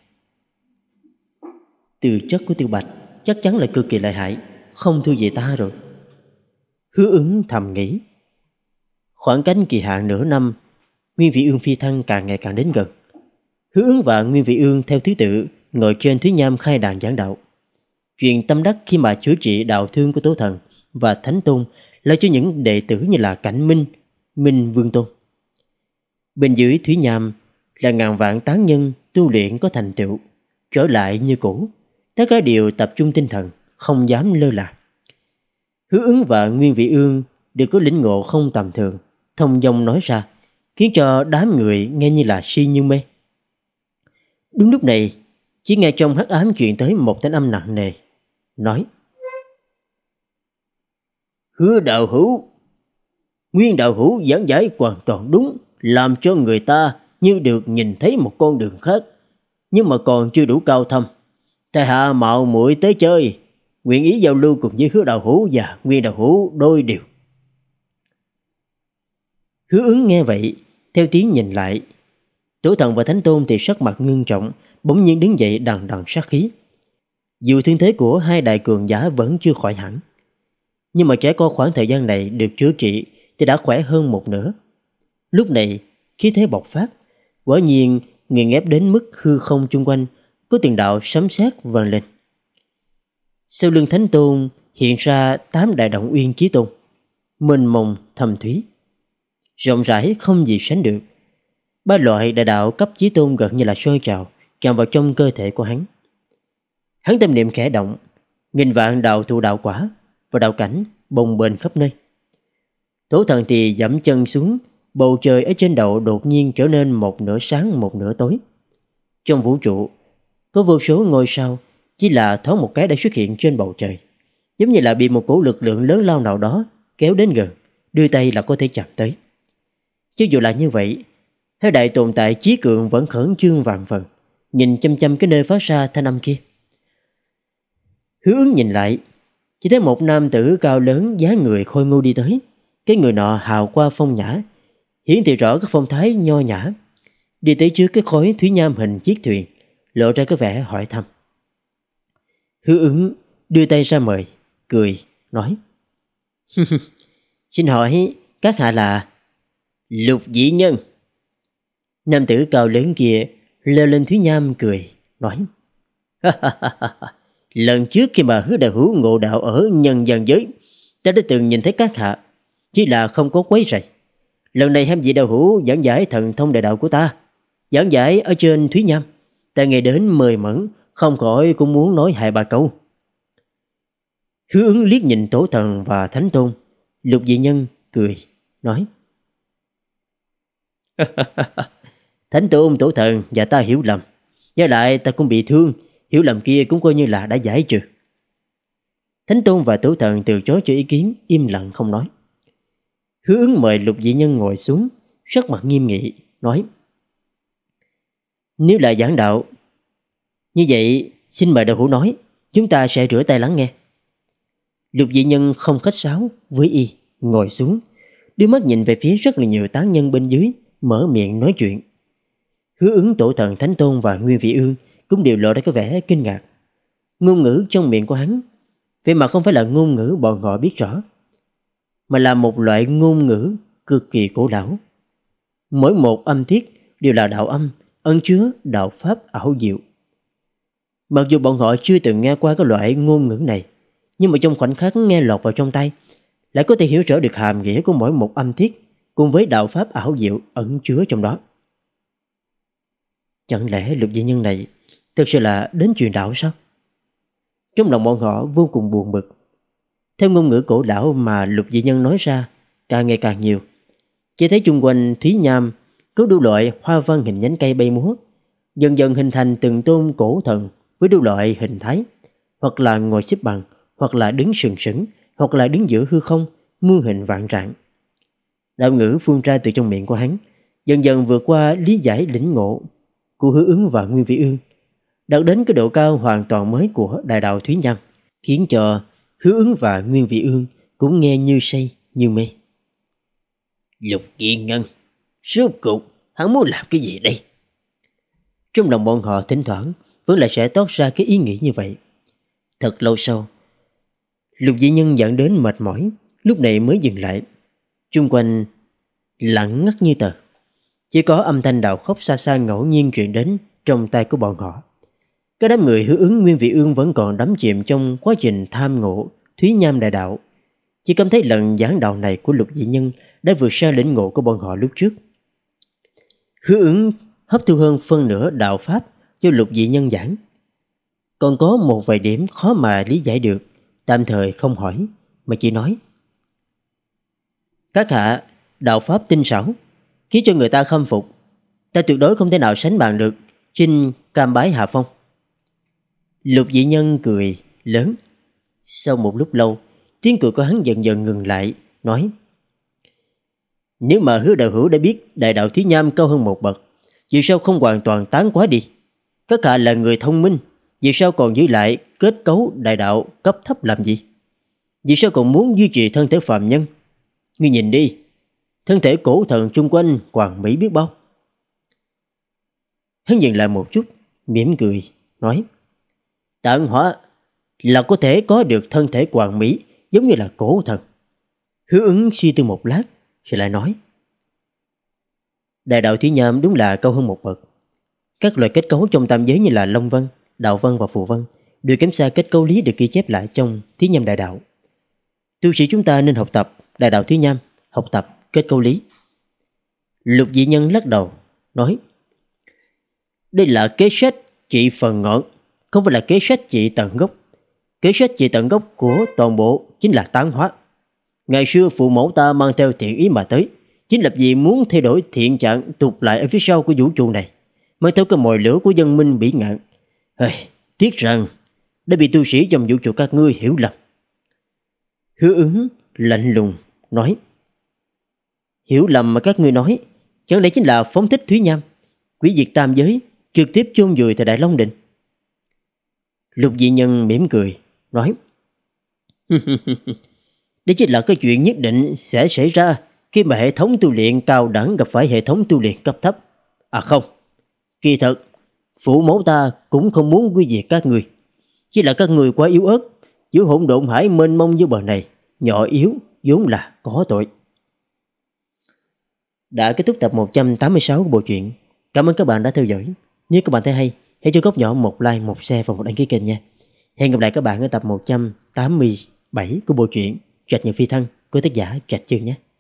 Từ chất của tiêu bạch chắc chắn là cực kỳ lợi hại, không thua gì ta rồi. Hứa ứng thầm nghĩ. Khoảng cách kỳ hạn nửa năm, nguyên vị ương phi thăng càng ngày càng đến gần. Hứa ứng và Nguyên Vị Ương theo thứ tự ngồi trên Thúy Nham khai đàn giảng đạo. Chuyện tâm đắc khi mà chữa trị đạo thương của Tố Thần và Thánh Tôn là cho những đệ tử như là Cảnh Minh, Minh Vương Tôn. Bên dưới Thúy Nham là ngàn vạn tán nhân tu luyện có thành tựu, trở lại như cũ. Tất cả đều tập trung tinh thần, không dám lơ là. Hứa ứng và Nguyên Vị Ương đều có lĩnh ngộ không tầm thường, thông dong nói ra, khiến cho đám người nghe như là si như mê. Đúng lúc này, chỉ nghe trong hắc ám chuyện tới một thanh âm nặng nề, nói Hứa đạo hữu, nguyên đạo hữu giảng giải hoàn toàn đúng, làm cho người ta như được nhìn thấy một con đường khác, nhưng mà còn chưa đủ cao thâm. tại hạ mạo muội tới chơi, nguyện ý giao lưu cùng với hứa đạo hữu và nguyên đạo hữu đôi điều. Hứa ứng nghe vậy, theo tiếng nhìn lại, Tử thần và thánh tôn thì sắc mặt ngưng trọng, bỗng nhiên đứng dậy đằng đằng sát khí. Dù thương thế của hai đại cường giả vẫn chưa khỏi hẳn, nhưng mà trẻ con khoảng thời gian này được chữa trị thì đã khỏe hơn một nửa. Lúc này, khí thế bộc phát, quả nhiên nghiền ép đến mức hư không chung quanh, có tiền đạo sấm sét vần lên. Sau lưng thánh tôn hiện ra tám đại động uyên chí tôn, mênh mông thầm thúy, rộng rãi không gì sánh được Ba loại đại đạo cấp chí tôn gần như là sôi trào, tràn vào trong cơ thể của hắn. Hắn tâm niệm khẽ động, nghìn vạn đạo thụ đạo quả và đạo cảnh bồng bềnh khắp nơi. Thổ thần thì dẫm chân xuống, bầu trời ở trên đầu đột nhiên trở nên một nửa sáng một nửa tối. Trong vũ trụ, có vô số ngôi sao chỉ là thoáng một cái đã xuất hiện trên bầu trời. Giống như là bị một cổ lực lượng lớn lao nào đó kéo đến gần, đưa tay là có thể chạm tới. Chứ dù là như vậy, Thế đại tồn tại Chí Cường vẫn khẩn trương vạn phần, nhìn chăm chăm cái nơi phát ra thanh âm kia. hứa ứng nhìn lại, chỉ thấy một nam tử cao lớn giá người khôi ngô đi tới. Cái người nọ hào qua phong nhã, hiển thị rõ các phong thái nho nhã. Đi tới trước cái khối thủy nham hình chiếc thuyền, lộ ra cái vẻ hỏi thăm. Hứa ứng đưa tay ra mời, cười, nói. Xin hỏi các hạ là Lục Dĩ Nhân. Nam tử cao lớn kia leo lên Thúy Nham cười, nói Lần trước khi mà hứa đạo hữu ngộ đạo ở nhân gian giới, ta đã từng nhìn thấy các hạ, chỉ là không có quấy rầy. Lần này hai vị đạo hữu giảng giải thần thông đại đạo của ta, giảng giải ở trên Thúy Nham. Ta nghe đến mời mẫn, không khỏi cũng muốn nói hai ba câu. Hứa ứng liếc nhìn tổ thần và thánh tôn, lục dị nhân cười, nói Thánh tôn tổ thần và ta hiểu lầm. Nhớ lại ta cũng bị thương, hiểu lầm kia cũng coi như là đã giải trừ. Thánh tôn và tổ thần từ chối cho ý kiến, im lặng không nói. Hứa ứng mời lục dị nhân ngồi xuống, sắc mặt nghiêm nghị, nói Nếu là giảng đạo, như vậy xin mời đạo hữu nói, chúng ta sẽ rửa tay lắng nghe. Lục dị nhân không khách sáo với y, ngồi xuống, đưa mắt nhìn về phía rất là nhiều tán nhân bên dưới, mở miệng nói chuyện. Hứa ứng tổ thần Thánh Tôn và Nguyên Vị Ương cũng đều lộ ra cái vẻ kinh ngạc. Ngôn ngữ trong miệng của hắn, vậy mà không phải là ngôn ngữ bọn họ biết rõ, mà là một loại ngôn ngữ cực kỳ cổ lão. Mỗi một âm tiết đều là đạo âm, ẩn chứa đạo pháp ảo diệu. Mặc dù bọn họ chưa từng nghe qua cái loại ngôn ngữ này, nhưng mà trong khoảnh khắc nghe lọt vào trong tay, lại có thể hiểu rõ được hàm nghĩa của mỗi một âm tiết cùng với đạo pháp ảo diệu ẩn chứa trong đó. Chẳng lẽ lục dị nhân này Thực sự là đến truyền đạo sao Trong lòng bọn họ vô cùng buồn bực Theo ngôn ngữ cổ lão mà lục dị nhân nói ra Càng ngày càng nhiều Chỉ thấy chung quanh Thúy Nham Có đủ loại hoa văn hình nhánh cây bay múa Dần dần hình thành từng tôn cổ thần Với đủ loại hình thái Hoặc là ngồi xếp bằng Hoặc là đứng sừng sững Hoặc là đứng giữa hư không Muôn hình vạn trạng Đạo ngữ phun ra từ trong miệng của hắn Dần dần vượt qua lý giải lĩnh ngộ của Hứa Ứng và Nguyên vị Ương, đạt đến cái độ cao hoàn toàn mới của đại đạo Thúy Nham, khiến cho Hứa Ứng và Nguyên vị Ương cũng nghe như say, như mê. Lục Yên Ngân, rốt cục hắn muốn làm cái gì đây? Trong lòng bọn họ thỉnh thoảng vẫn lại sẽ tót ra cái ý nghĩ như vậy. Thật lâu sau, Lục Di Nhân dẫn đến mệt mỏi, lúc này mới dừng lại. Trung quanh lặng ngắt như tờ. Chỉ có âm thanh đào khóc xa xa ngẫu nhiên truyền đến trong tay của bọn họ. Cái đám người hứa ứng Nguyên Vị Ương vẫn còn đắm chìm trong quá trình tham ngộ Thúy Nham Đại Đạo. Chỉ cảm thấy lần giảng đạo này của lục dị nhân đã vượt xa lĩnh ngộ của bọn họ lúc trước. hứa ứng hấp thu hơn phân nửa đạo Pháp do lục dị nhân giảng. Còn có một vài điểm khó mà lý giải được, tạm thời không hỏi, mà chỉ nói. Các hạ, đạo Pháp tinh xảo, khiến cho người ta khâm phục. Ta tuyệt đối không thể nào sánh bằng được, xin cam bái hạ phong. Lục dị nhân cười lớn. Sau một lúc lâu, tiếng cười của hắn dần dần ngừng lại, nói Nếu mà hứa đạo hữu đã biết đại đạo Thí Nham cao hơn một bậc, vì sao không hoàn toàn tán quá đi? Các hạ là người thông minh, vì sao còn giữ lại kết cấu đại đạo cấp thấp làm gì? Vì sao còn muốn duy trì thân thể phạm nhân? Ngươi nhìn đi, thân thể cổ thần chung quanh hoàng mỹ biết bao. Hắn dừng lại một chút, mỉm cười, nói Tạng hỏa là có thể có được thân thể hoàng mỹ giống như là cổ thần. Hứa ứng suy tư một lát, rồi lại nói Đại đạo thủy nham đúng là cao hơn một bậc. Các loại kết cấu trong tam giới như là long vân đạo vân và phù vân đều kém xa kết cấu lý được ghi chép lại trong thí nhâm đại đạo. Tu sĩ chúng ta nên học tập đại đạo thí nhâm học tập kết câu lý. Lục dị nhân lắc đầu, nói Đây là kế sách trị phần ngọn, không phải là kế sách trị tận gốc. Kế sách trị tận gốc của toàn bộ chính là tán hóa. Ngày xưa phụ mẫu ta mang theo thiện ý mà tới, chính lập vì muốn thay đổi thiện trạng tụt lại ở phía sau của vũ trụ này, mới theo cái mồi lửa của dân minh bị ngạn. Hey, tiếc rằng đã bị tu sĩ trong vũ trụ các ngươi hiểu lầm. Hứa ứng lạnh lùng nói Hiểu lầm mà các ngươi nói, chẳng lẽ chính là phóng thích Thúy Nham, quỷ diệt tam giới, trực tiếp chôn vùi tại Đại Long Định. Lục dị nhân mỉm cười, nói Đây chính là cái chuyện nhất định sẽ xảy ra khi mà hệ thống tu luyện cao đẳng gặp phải hệ thống tu luyện cấp thấp. À không, kỳ thật, phủ mẫu ta cũng không muốn quy diệt các người. Chỉ là các người quá yếu ớt, giữa hỗn độn hải mênh mông như bờ này, nhỏ yếu vốn là có tội đã kết thúc tập 186 của bộ truyện. Cảm ơn các bạn đã theo dõi. Nếu các bạn thấy hay, hãy cho góc nhỏ một like, một share và một đăng ký kênh nha. Hẹn gặp lại các bạn ở tập 187 của bộ truyện Trạch Nhật Phi Thăng của tác giả Trạch Chương nhé.